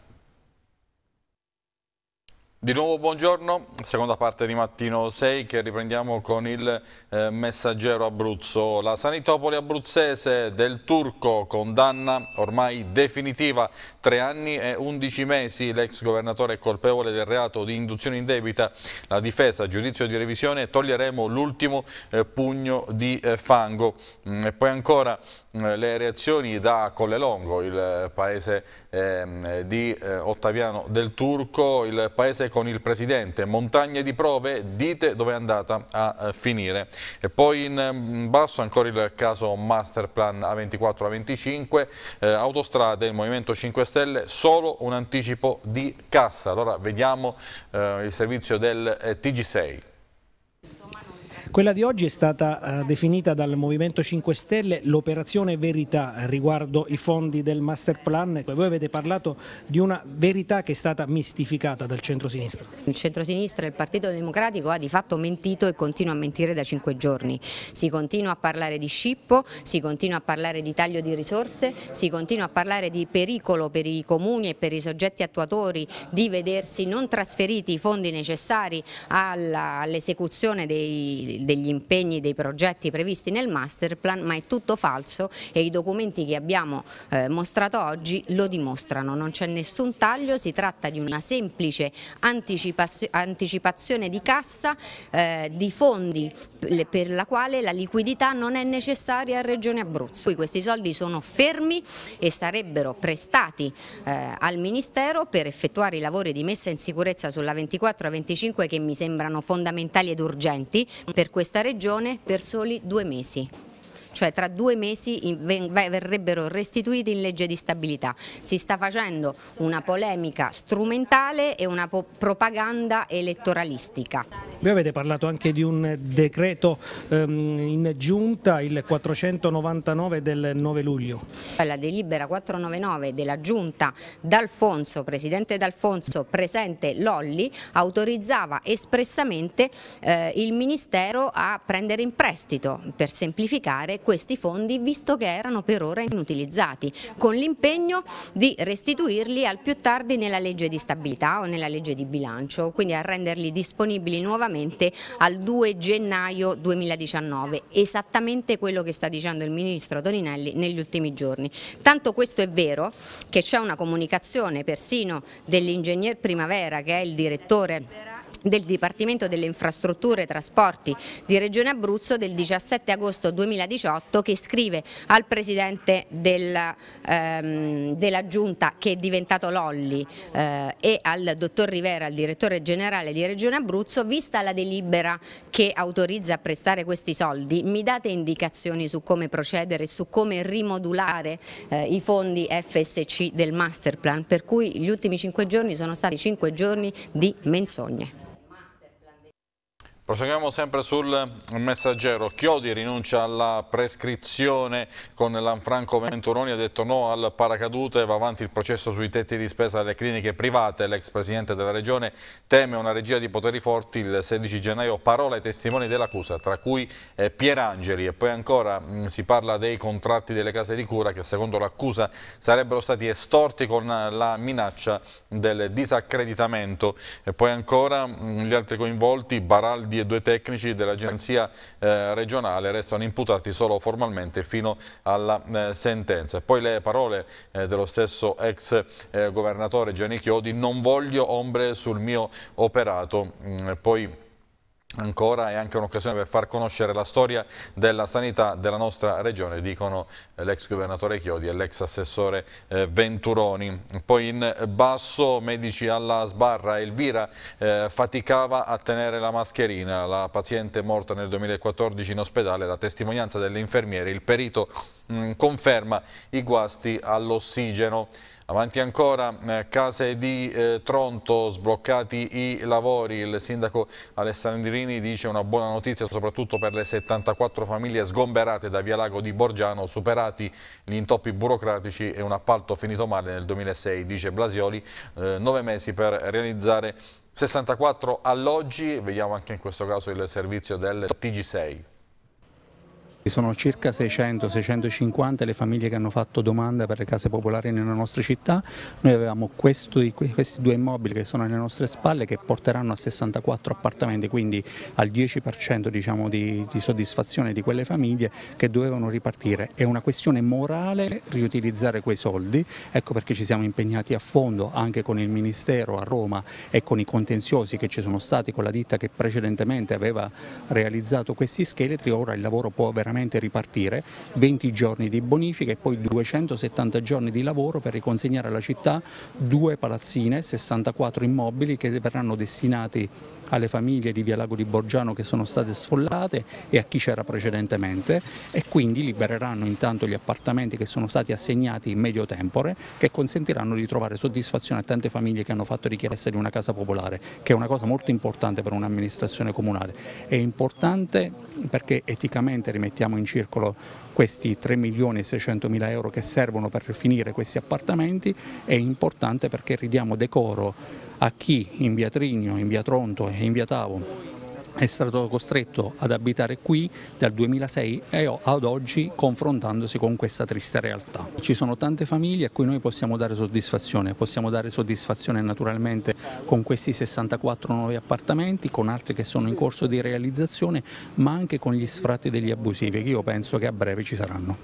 Di nuovo buongiorno, seconda parte di Mattino 6 che riprendiamo con il eh, messaggero Abruzzo. La Sanitopoli abruzzese del Turco condanna ormai definitiva tre anni e undici mesi. L'ex governatore è colpevole del reato di induzione in debita. La difesa, giudizio di revisione, toglieremo l'ultimo eh, pugno di eh, fango. Mm, e poi ancora eh, le reazioni da Collelongo, il paese ehm, di eh, Ottaviano del Turco, il paese con il presidente, montagne di prove, dite dove è andata a eh, finire. E poi in, in mm, basso ancora il caso Masterplan A24-A25, eh, autostrade, il Movimento 5 Stelle, solo un anticipo di cassa. Allora vediamo eh, il servizio del eh, TG6. Insomma, quella di oggi è stata eh, definita dal Movimento 5 Stelle l'operazione verità riguardo i fondi del master plan. Voi avete parlato di una verità che è stata mistificata dal centro-sinistra. Il centro-sinistra e il Partito Democratico ha di fatto mentito e continua a mentire da cinque giorni. Si continua a parlare di scippo, si continua a parlare di taglio di risorse, si continua a parlare di pericolo per i comuni e per i soggetti attuatori di vedersi non trasferiti i fondi necessari all'esecuzione dei degli impegni, dei progetti previsti nel master plan, ma è tutto falso e i documenti che abbiamo eh, mostrato oggi lo dimostrano. Non c'è nessun taglio, si tratta di una semplice anticipazione di cassa eh, di fondi per la quale la liquidità non è necessaria a Regione Abruzzo. questi soldi sono fermi e sarebbero prestati eh, al Ministero per effettuare i lavori di messa in sicurezza sulla 24 e 25 che mi sembrano fondamentali ed urgenti per questa regione per soli due mesi cioè tra due mesi verrebbero restituiti in legge di stabilità. Si sta facendo una polemica strumentale e una propaganda elettoralistica. Voi avete parlato anche di un decreto ehm, in giunta, il 499 del 9 luglio. La delibera 499 della giunta D'Alfonso, presidente D'Alfonso, presente Lolli, autorizzava espressamente eh, il Ministero a prendere in prestito, per semplificare, questi fondi visto che erano per ora inutilizzati, con l'impegno di restituirli al più tardi nella legge di stabilità o nella legge di bilancio, quindi a renderli disponibili nuovamente al 2 gennaio 2019, esattamente quello che sta dicendo il Ministro Toninelli negli ultimi giorni. Tanto questo è vero che c'è una comunicazione persino dell'ingegner Primavera che è il direttore del Dipartimento delle Infrastrutture e Trasporti di Regione Abruzzo del 17 agosto 2018 che scrive al Presidente della, ehm, della Giunta che è diventato Lolli eh, e al Dottor Rivera, il Direttore Generale di Regione Abruzzo, vista la delibera che autorizza a prestare questi soldi, mi date indicazioni su come procedere, su come rimodulare eh, i fondi FSC del Masterplan, per cui gli ultimi cinque giorni sono stati cinque giorni di menzogne. Proseguiamo sempre sul messaggero. Chiodi rinuncia alla prescrizione con Lanfranco Venturoni, ha detto no al paracadute, va avanti il processo sui tetti di spesa delle cliniche private. L'ex presidente della regione teme una regia di poteri forti il 16 gennaio. Parola ai testimoni dell'accusa, tra cui eh, Pierangeli. E poi ancora mh, mm, si parla dei contratti delle case di cura che secondo l'accusa sarebbero stati estorti con la minaccia del disaccreditamento. E poi ancora mh, mm, gli altri coinvolti, Baraldi e due tecnici dell'agenzia eh, regionale restano imputati solo formalmente fino alla eh, sentenza. Poi le parole eh, dello stesso ex eh, governatore Gianni Chiodi, non voglio ombre sul mio operato, mh, mm, poi ancora è anche un'occasione per far conoscere la storia della sanità della nostra regione, dicono eh, l'ex governatore Chiodi e l'ex assessore eh, Venturoni. Poi in basso, medici alla sbarra, Elvira eh, faticava a tenere la mascherina, la paziente morta nel 2014 in ospedale, la testimonianza delle infermiere, il perito Mm, conferma i guasti all'ossigeno. Avanti ancora, eh, case di eh, Tronto, sbloccati i lavori. Il sindaco Alessandrini dice una buona notizia soprattutto per le 74 famiglie sgomberate da Via Lago di Borgiano, superati gli intoppi burocratici e un appalto finito male nel 2006, dice Blasioli, eh, nove mesi per realizzare 64 alloggi. Vediamo anche in questo caso il servizio del TG6. Sono circa 600-650 le famiglie che hanno fatto domanda per le case popolari nella nostra città, noi avevamo questo, questi due immobili che sono alle nostre spalle che porteranno a 64 appartamenti, quindi al 10% diciamo di, di soddisfazione di quelle famiglie che dovevano ripartire. È una questione morale riutilizzare quei soldi, ecco perché ci siamo impegnati a fondo anche con il Ministero a Roma e con i contenziosi che ci sono stati con la ditta che precedentemente aveva realizzato questi scheletri, ora il lavoro può veramente veramente ripartire, 20 giorni di bonifica e poi 270 giorni di lavoro per riconsegnare alla città due palazzine, 64 immobili che verranno destinati alle famiglie di Vialago di Borgiano che sono state sfollate e a chi c'era precedentemente e quindi libereranno intanto gli appartamenti che sono stati assegnati in medio tempore che consentiranno di trovare soddisfazione a tante famiglie che hanno fatto richiesta di una casa popolare, che è una cosa molto importante per un'amministrazione comunale. È importante perché eticamente rimettiamo mettiamo in circolo questi 3 milioni e 600 mila euro che servono per finire questi appartamenti è importante perché ridiamo decoro a chi in via Trigno, in via Tronto e in via Tavo è stato costretto ad abitare qui dal 2006 ad oggi confrontandosi con questa triste realtà. Ci sono tante famiglie a cui noi possiamo dare soddisfazione, possiamo dare soddisfazione naturalmente con questi 64 nuovi appartamenti, con altri che sono in corso di realizzazione, ma anche con gli sfratti degli abusivi che io penso che a breve ci saranno.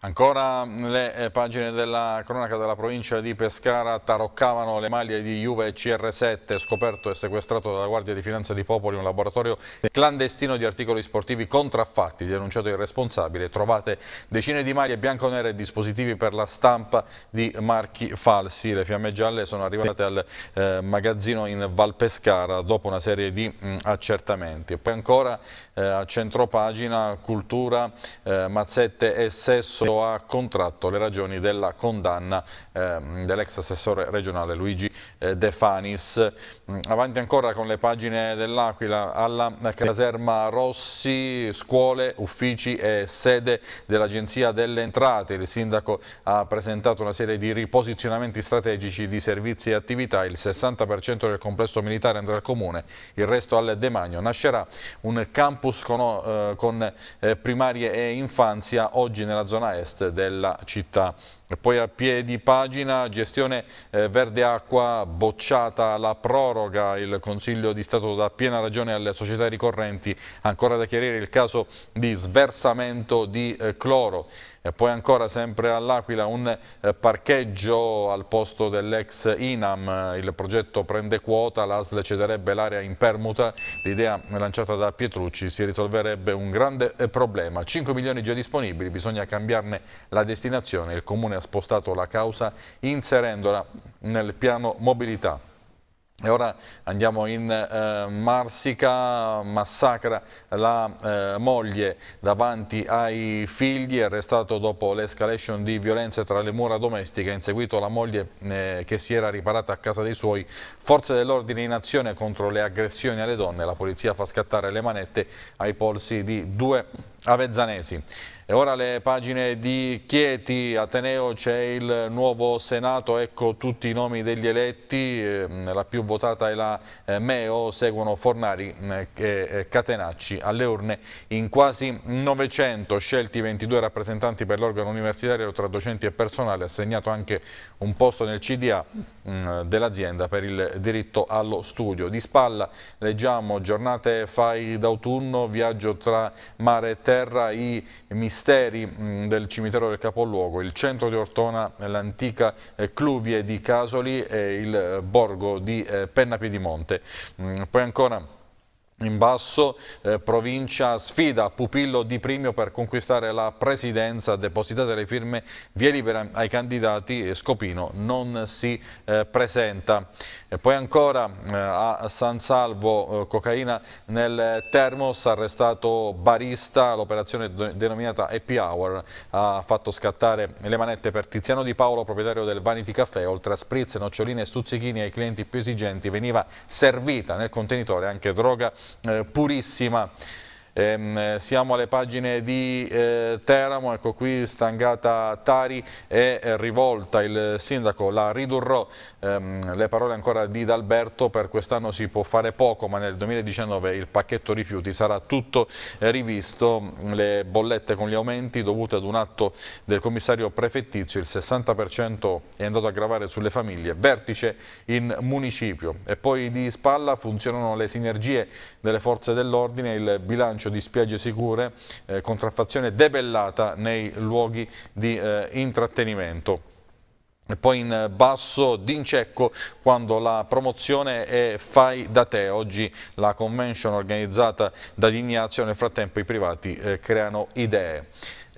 Ancora le eh, pagine della cronaca della provincia di Pescara taroccavano le maglie di Juve CR7, scoperto e sequestrato dalla Guardia di Finanza di Popoli un laboratorio clandestino di articoli sportivi contraffatti, denunciato il responsabile. Trovate decine di maglie bianco-nere e dispositivi per la stampa di marchi falsi. Le fiamme gialle sono arrivate al eh, magazzino in Val Pescara dopo una serie di mh, mm, accertamenti. Poi ancora eh, a centropagina cultura, eh, mazzette e sesso processo a contratto le ragioni della condanna eh, dell'ex assessore regionale Luigi eh, De Fanis. Mm, avanti ancora con le pagine dell'Aquila alla caserma Rossi, scuole, uffici e sede dell'Agenzia delle Entrate. Il sindaco ha presentato una serie di riposizionamenti strategici di servizi e attività. Il 60% del complesso militare andrà al comune, il resto al demagno. Nascerà un campus con, eh, con eh, primarie e infanzia oggi nella zona zona est della città. poi a piedi pagina, gestione eh, verde acqua, bocciata la proroga, il Consiglio di Stato dà piena ragione alle società ricorrenti, ancora da chiarire il caso di sversamento di eh, cloro. E poi ancora sempre all'Aquila un eh, parcheggio al posto dell'ex Inam, il progetto prende quota, l'ASL cederebbe l'area in permuta, l'idea lanciata da Pietrucci si risolverebbe un grande eh, problema. 5 milioni già disponibili, bisogna cambiarne la destinazione, il Comune ha spostato la causa inserendola nel piano mobilità. E ora andiamo in eh, Marsica, massacra la eh, moglie davanti ai figli, arrestato dopo l'escalation di violenze tra le mura domestiche, inseguito seguito la moglie eh, che si era riparata a casa dei suoi, forze dell'ordine in azione contro le aggressioni alle donne, la polizia fa scattare le manette ai polsi di due Avezzanesi. E ora le pagine di Chieti, Ateneo c'è il nuovo Senato, ecco tutti i nomi degli eletti, eh, la più votata è la eh, Meo, seguono Fornari eh, e Catenacci alle urne in quasi 900, scelti 22 rappresentanti per l'organo universitario tra docenti e personale, assegnato anche un posto nel CDA mm, dell'azienda per il diritto allo studio. Di spalla leggiamo giornate fai d'autunno, viaggio tra mare e terra, terra i misteri mm, del cimitero del capoluogo, il centro di Ortona, l'antica eh, Cluvie di Casoli e il eh, borgo di eh, Penna Piedimonte. Mm, poi ancora in basso eh, provincia sfida Pupillo di Primio per conquistare la presidenza, depositate le firme via libera ai candidati, Scopino non si eh, presenta. E poi ancora eh, a San Salvo eh, cocaina nel termos, arrestato barista, l'operazione denominata Happy Hour ha fatto scattare le manette per Tiziano Di Paolo, proprietario del Vanity Café, oltre a spritz, noccioline e stuzzichini ai clienti più esigenti veniva servita nel contenitore anche droga eh, purissima Ehm, siamo alle pagine di eh, Teramo, ecco qui stangata Tari e eh, rivolta il sindaco, la ridurrò. Ehm, le parole ancora di D'Alberto, per quest'anno si può fare poco, ma nel 2019 il pacchetto rifiuti sarà tutto eh, rivisto. Le bollette con gli aumenti dovute ad un atto del commissario prefettizio, il 60% è andato a gravare sulle famiglie. Vertice in municipio. E poi di spalla funzionano le sinergie delle forze dell'ordine, il bilancio rilancio di spiagge sicure, eh, contraffazione debellata nei luoghi di eh, intrattenimento. E poi in basso Dincecco quando la promozione è Fai da te, oggi la convention organizzata da Ignazio, nel frattempo i privati eh, creano idee.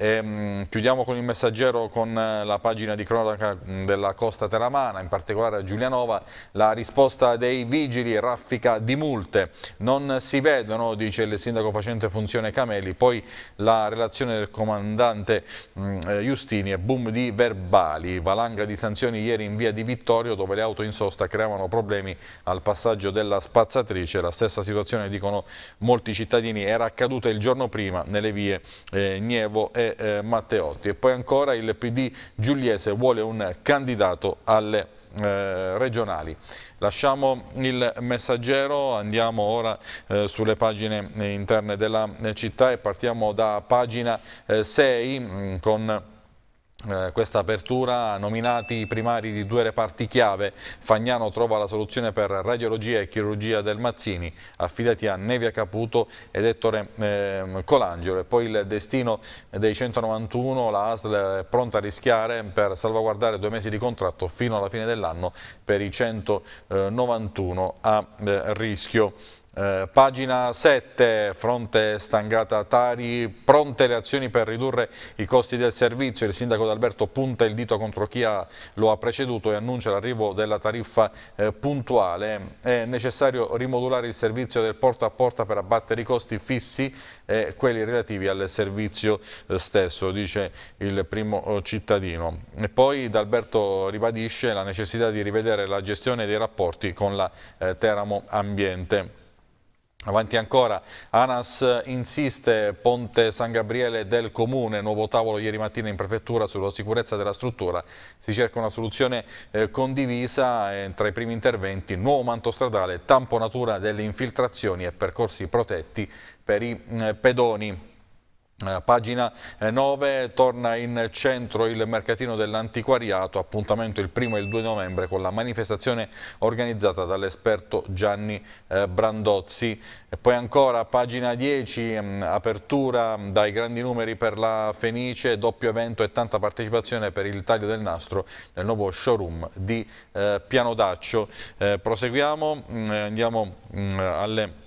E, ehm, chiudiamo con il messaggero con eh, la pagina di cronaca mm, della costa teramana, in particolare a Giulianova, la risposta dei vigili raffica di multe. Non si vedono, dice il sindaco facente funzione Cameli, poi la relazione del comandante mh, mm, eh, Giustini e boom di verbali, valanga di sanzioni ieri in via di Vittorio dove le auto in sosta creavano problemi al passaggio della spazzatrice, la stessa situazione dicono molti cittadini era accaduta il giorno prima nelle vie eh, Nievo e eh, Matteotti. E poi ancora il PD Giuliese vuole un candidato alle eh, regionali. Lasciamo il messaggero, andiamo ora eh, sulle pagine interne della eh, città e partiamo da pagina 6 eh, mm, con eh, questa apertura, nominati i primari di due reparti chiave, Fagnano trova la soluzione per radiologia e chirurgia del Mazzini, affidati a Nevia Caputo ed Ettore eh, Colangelo. E poi il destino dei 191, la ASL è pronta a rischiare per salvaguardare due mesi di contratto fino alla fine dell'anno per i 191 a eh, rischio. Eh, pagina 7, fronte stangata Tari, pronte le azioni per ridurre i costi del servizio. Il sindaco D'Alberto punta il dito contro chi ha, lo ha preceduto e annuncia l'arrivo della tariffa eh, puntuale. È necessario rimodulare il servizio del porta a porta per abbattere i costi fissi e quelli relativi al servizio eh, stesso, dice il primo eh, cittadino. E poi D'Alberto ribadisce la necessità di rivedere la gestione dei rapporti con la Teramo Ambiente. Avanti ancora, Anas eh, insiste, Ponte San Gabriele del Comune, nuovo tavolo ieri mattina in prefettura sulla sicurezza della struttura, si cerca una soluzione eh, condivisa eh, tra i primi interventi, nuovo manto stradale, tamponatura delle infiltrazioni e percorsi protetti per i mm, eh, pedoni. Eh, pagina 9, eh, torna in centro il mercatino dell'antiquariato, appuntamento il primo e il 2 novembre con la manifestazione organizzata dall'esperto Gianni eh, Brandozzi. E poi ancora pagina 10, mm, apertura mm, dai grandi numeri per la Fenice, doppio evento e tanta partecipazione per il taglio del nastro nel nuovo showroom di Piano Daccio. proseguiamo, mm, andiamo alle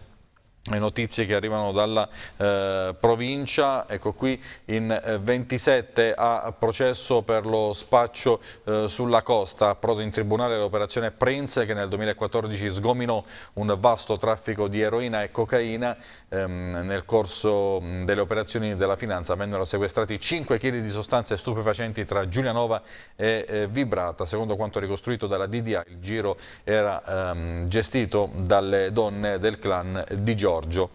le notizie che arrivano dalla eh, provincia, ecco qui in 27 eh, a processo per lo spaccio eh, sulla costa, approdo in tribunale l'operazione Prince che nel 2014 sgominò un vasto traffico di eroina e cocaina, ehm, nel corso delle operazioni della finanza vennero sequestrati 5 kg di sostanze stupefacenti tra Giulianova e eh, Vibrata, secondo quanto ricostruito dalla DDA il giro era ehm, gestito dalle donne del clan di Gio Giorgio.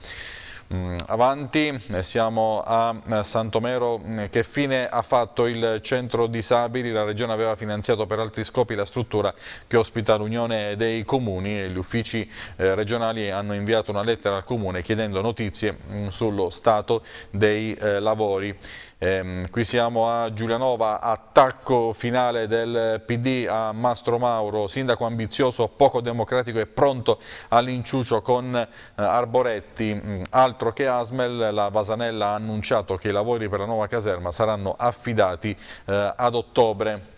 Mm, avanti, eh, siamo a eh, Santomero, mm, che fine ha fatto il centro disabili? La Regione aveva finanziato per altri scopi la struttura che ospita l'Unione dei Comuni e gli uffici eh, regionali hanno inviato una lettera al Comune chiedendo notizie mm, sullo stato dei lavori. Ehm, qui siamo a Giulianova, attacco finale del PD a Mastro Mauro, sindaco ambizioso, poco democratico e pronto all'inciucio con eh, Arboretti. Mm, altro che Asmel, la Vasanella ha annunciato che i lavori per la nuova caserma saranno affidati eh, ad ottobre.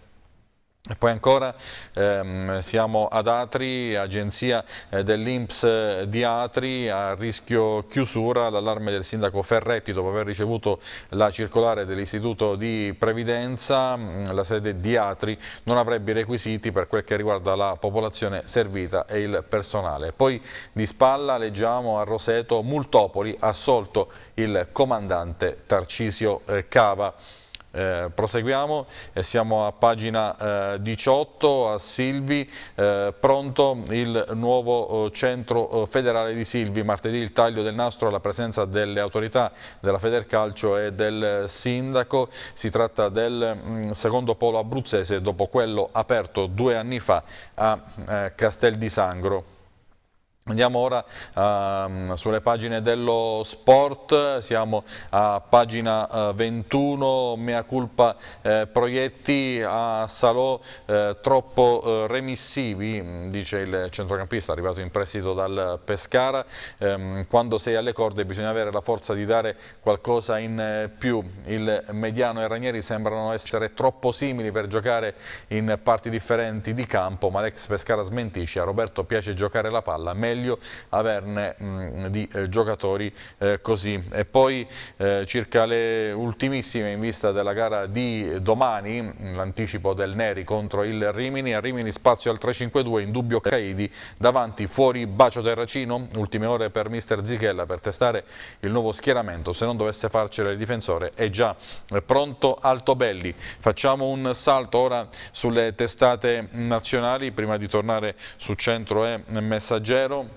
E poi ancora ehm, siamo ad Atri, agenzia eh, dell'Inps eh, di Atri, a rischio chiusura, l'allarme del sindaco Ferretti dopo aver ricevuto la circolare dell'Istituto di Previdenza, mm, la sede di Atri non avrebbe i requisiti per quel che riguarda la popolazione servita e il personale. Poi di spalla leggiamo a Roseto Multopoli assolto il comandante Tarcisio eh, Cava. Eh, proseguiamo, eh, siamo a pagina eh, 18 a Silvi, eh, pronto il nuovo eh, centro eh, federale di Silvi, martedì il taglio del nastro alla presenza delle autorità della Federcalcio e del sindaco, si tratta del mh, mm, secondo polo abruzzese dopo quello aperto due anni fa a Castel di Sangro. Andiamo ora uh, sulle pagine dello sport, siamo a pagina uh, eh, 21, mea culpa eh, proietti a Salò eh, troppo eh, remissivi, mm, dice il centrocampista arrivato in prestito dal Pescara, ehm, quando sei alle corde bisogna avere la forza di dare qualcosa in eh, più, il Mediano e il Ranieri sembrano essere troppo simili per giocare in parti differenti di campo, ma l'ex Pescara smentisce, a Roberto piace giocare la palla, meglio meglio averne mh, mm, di eh, giocatori eh, così. E poi eh, circa le ultimissime in vista della gara di domani, mm, l'anticipo del Neri contro il Rimini, a Rimini spazio al 3-5-2, in dubbio Caidi, davanti fuori Bacio Terracino, ultime ore per mister Zichella per testare il nuovo schieramento, se non dovesse farcela il difensore è già eh, pronto Altobelli. Facciamo un salto ora sulle testate nazionali prima di tornare su Centro e Messaggero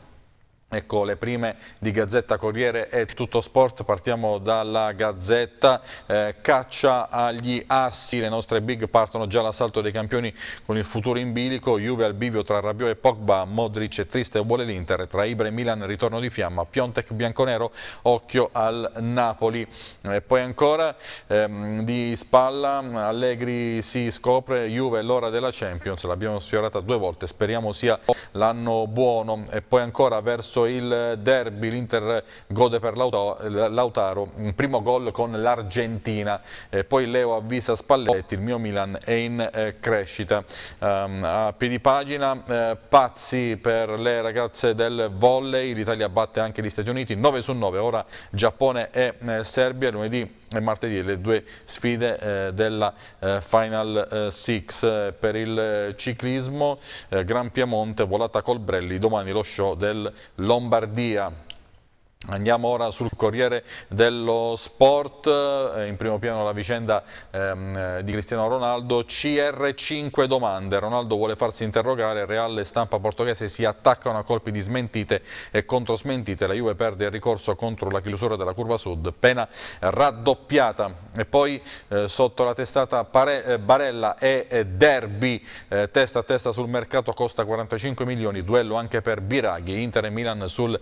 Ecco le prime di Gazzetta Corriere e Tutto Sport, partiamo dalla Gazzetta, eh, caccia agli assi, le nostre big partono già all'assalto dei campioni con il futuro in bilico, Juve al bivio tra Rabiot e Pogba, Modric e Triste vuole l'Inter, tra Ibra e Milan ritorno di fiamma, Piontek bianconero, occhio al Napoli. E poi ancora ehm, di spalla Allegri si scopre, Juve l'ora della Champions, l'abbiamo sfiorata due volte, speriamo sia l'anno buono e poi ancora verso perso il derby, l'Inter gode per Lautaro, primo gol con l'Argentina, eh, poi Leo avvisa Spalletti, il mio Milan è in eh, crescita. Um, a piedi pagina, eh, pazzi per le ragazze del volley, l'Italia batte anche gli Stati Uniti, 9 su 9, ora Giappone e eh, Serbia, lunedì e martedì le due sfide eh, della eh, Final 6 eh, eh, per il eh, ciclismo eh, Gran Piemonte, volata Colbrelli, domani lo show del Lombardia Andiamo ora sul Corriere dello Sport, eh, in primo piano la vicenda ehm, eh, di Cristiano Ronaldo, CR5 domande, Ronaldo vuole farsi interrogare, Real e stampa portoghese si attaccano a colpi di smentite e controsmentite, la Juve perde il ricorso contro la chiusura della curva sud, pena raddoppiata e poi eh, sotto la testata Pare, eh, Barella e eh, Derby, testa a testa sul mercato costa 45 milioni, duello anche per Biraghi, Inter e Milan sul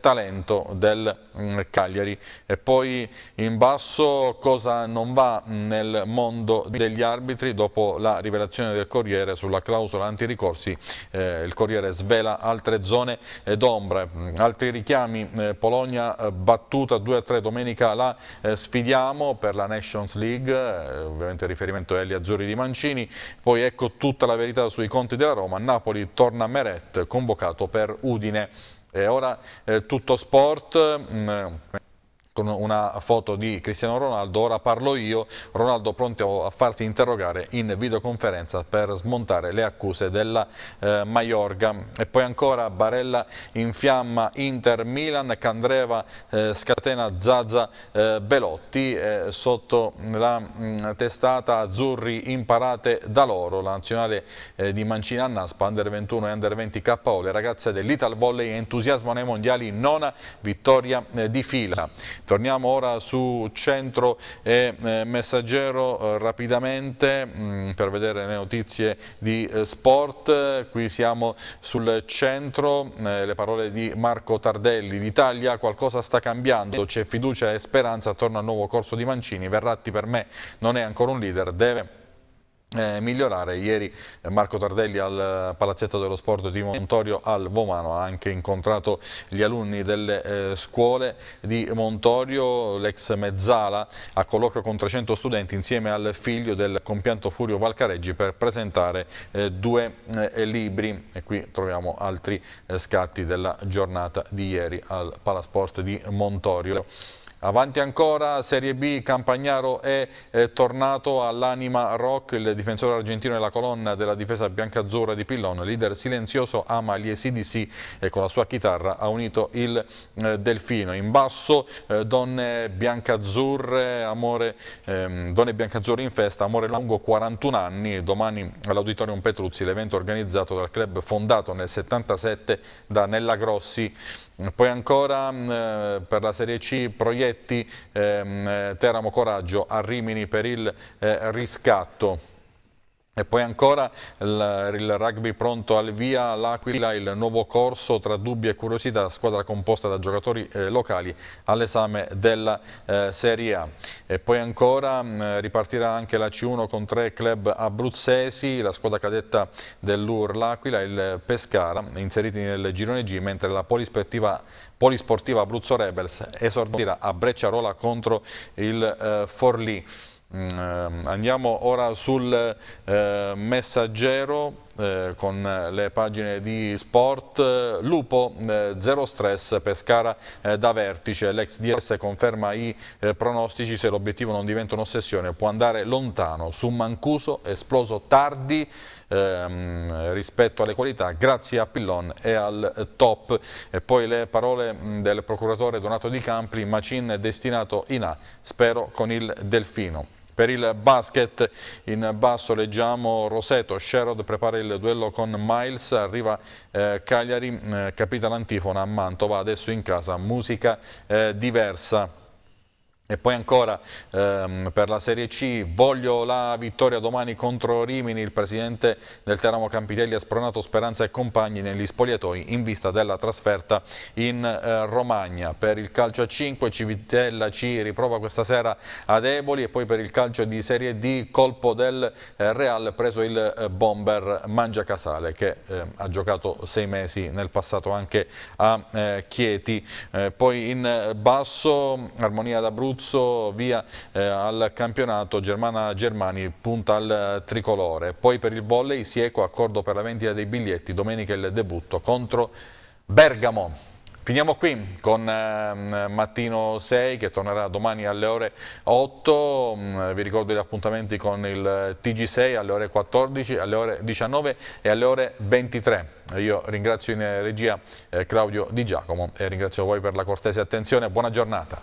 talento del mm, Cagliari. E poi in basso cosa non va nel mondo degli arbitri dopo la rivelazione del Corriere sulla clausola antiricorsi. Eh, il Corriere svela altre zone d'ombra. Mm, altri richiami, eh, Polonia eh, battuta 2-3 domenica la eh, sfidiamo per la Nations League, eh, ovviamente riferimento agli azzurri di Mancini. Poi ecco tutta la verità sui conti della Roma, Napoli torna a Meret, convocato per Udine. E ora eh, tutto sport. Mh, mm, con una foto di Cristiano Ronaldo, ora parlo io, Ronaldo pronto a farsi interrogare in videoconferenza per smontare le accuse della eh, Maiorga. E poi ancora Barella in fiamma Inter-Milan, Candreva eh, scatena Zaza eh, Belotti eh, sotto la mh, mm, testata Azzurri imparate da loro, la nazionale eh, di Mancina a Naspa, Under 21 e Under 20 KO, le ragazze dell'Ital Volley entusiasmano ai mondiali, nona vittoria eh, di fila. Torniamo ora su Centro e eh, Messaggero eh, rapidamente mh, mm, per vedere le notizie di eh, sport. Qui siamo sul centro, eh, le parole di Marco Tardelli. L'Italia qualcosa sta cambiando, c'è fiducia e speranza attorno al nuovo corso di Mancini. Verratti per me non è ancora un leader, deve eh, migliorare. Ieri eh, Marco Tardelli al eh, Palazzetto dello Sport di Montorio al Vomano ha anche incontrato gli alunni delle eh, scuole di Montorio, l'ex Mezzala a colloquio con 300 studenti insieme al figlio del compianto Furio Valcareggi per presentare eh, due eh, libri e qui troviamo altri scatti della giornata di ieri al Palasport di Montorio. Avanti ancora Serie B, Campagnaro è eh, tornato all'anima rock, il difensore argentino è la colonna della difesa biancazzurra di Pillon, leader silenzioso ama gli SDC e con la sua chitarra ha unito il eh, delfino. In basso eh, donne biancazzurre, amore, ehm, donne biancazzurre in festa, amore lungo 41 anni, domani all'auditorium Petruzzi l'evento organizzato dal club fondato nel 77 da Nella Grossi poi ancora mm, eh, per la Serie C Proietti, ehm, eh, Teramo Coraggio a Rimini per il eh, riscatto. E poi ancora il, il, rugby pronto al via, l'Aquila, il nuovo corso tra dubbi e curiosità, squadra composta da giocatori eh, locali all'esame della eh, Serie A. E poi ancora mh, mm, ripartirà anche la C1 con tre club abruzzesi, la squadra cadetta dell'UR, l'Aquila e il Pescara, inseriti nel girone G, mentre la polisportiva, polisportiva Abruzzo Rebels esordirà a Brecciarola contro il eh, Forlì. Mm, ehm, andiamo ora sul eh, messaggero eh, con le pagine di sport. Lupo, eh, zero stress, Pescara eh, da vertice. L'ex DS conferma i eh, pronostici, se l'obiettivo non diventa un'ossessione può andare lontano. Su Mancuso, esploso tardi ehm, rispetto alle qualità, grazie a Pillon e al eh, top. E poi le parole mh, mm, del procuratore Donato Di Campri, Macin destinato in A, spero con il Delfino. Per il basket in basso leggiamo Roseto, Sherrod prepara il duello con Miles, arriva eh, Cagliari, eh, capita l'antifona a Mantova, adesso in casa musica eh, diversa. E poi ancora ehm, per la Serie C, voglio la vittoria domani contro Rimini, il presidente del Teramo Campitelli ha spronato Speranza e compagni negli spogliatoi in vista della trasferta in eh, Romagna. Per il calcio a 5 Civitella ci riprova questa sera a Deboli e poi per il calcio di Serie D colpo del eh, Real preso il eh, bomber Mangia Casale che eh, ha giocato sei mesi nel passato anche a eh, Chieti. Eh, poi in basso Armonia da Bruto. Abruzzo, via eh, al campionato Germana-Germani, punta al tricolore. Poi per il volley si eco accordo per la vendita dei biglietti, domenica il debutto contro Bergamo. Finiamo qui con ehm, Mattino 6 che tornerà domani alle ore 8, mm, vi ricordo gli appuntamenti con il TG6 alle ore 14, alle ore 19 e alle ore 23. Io ringrazio in regia eh, Claudio Di Giacomo e ringrazio voi per la cortese attenzione, buona giornata.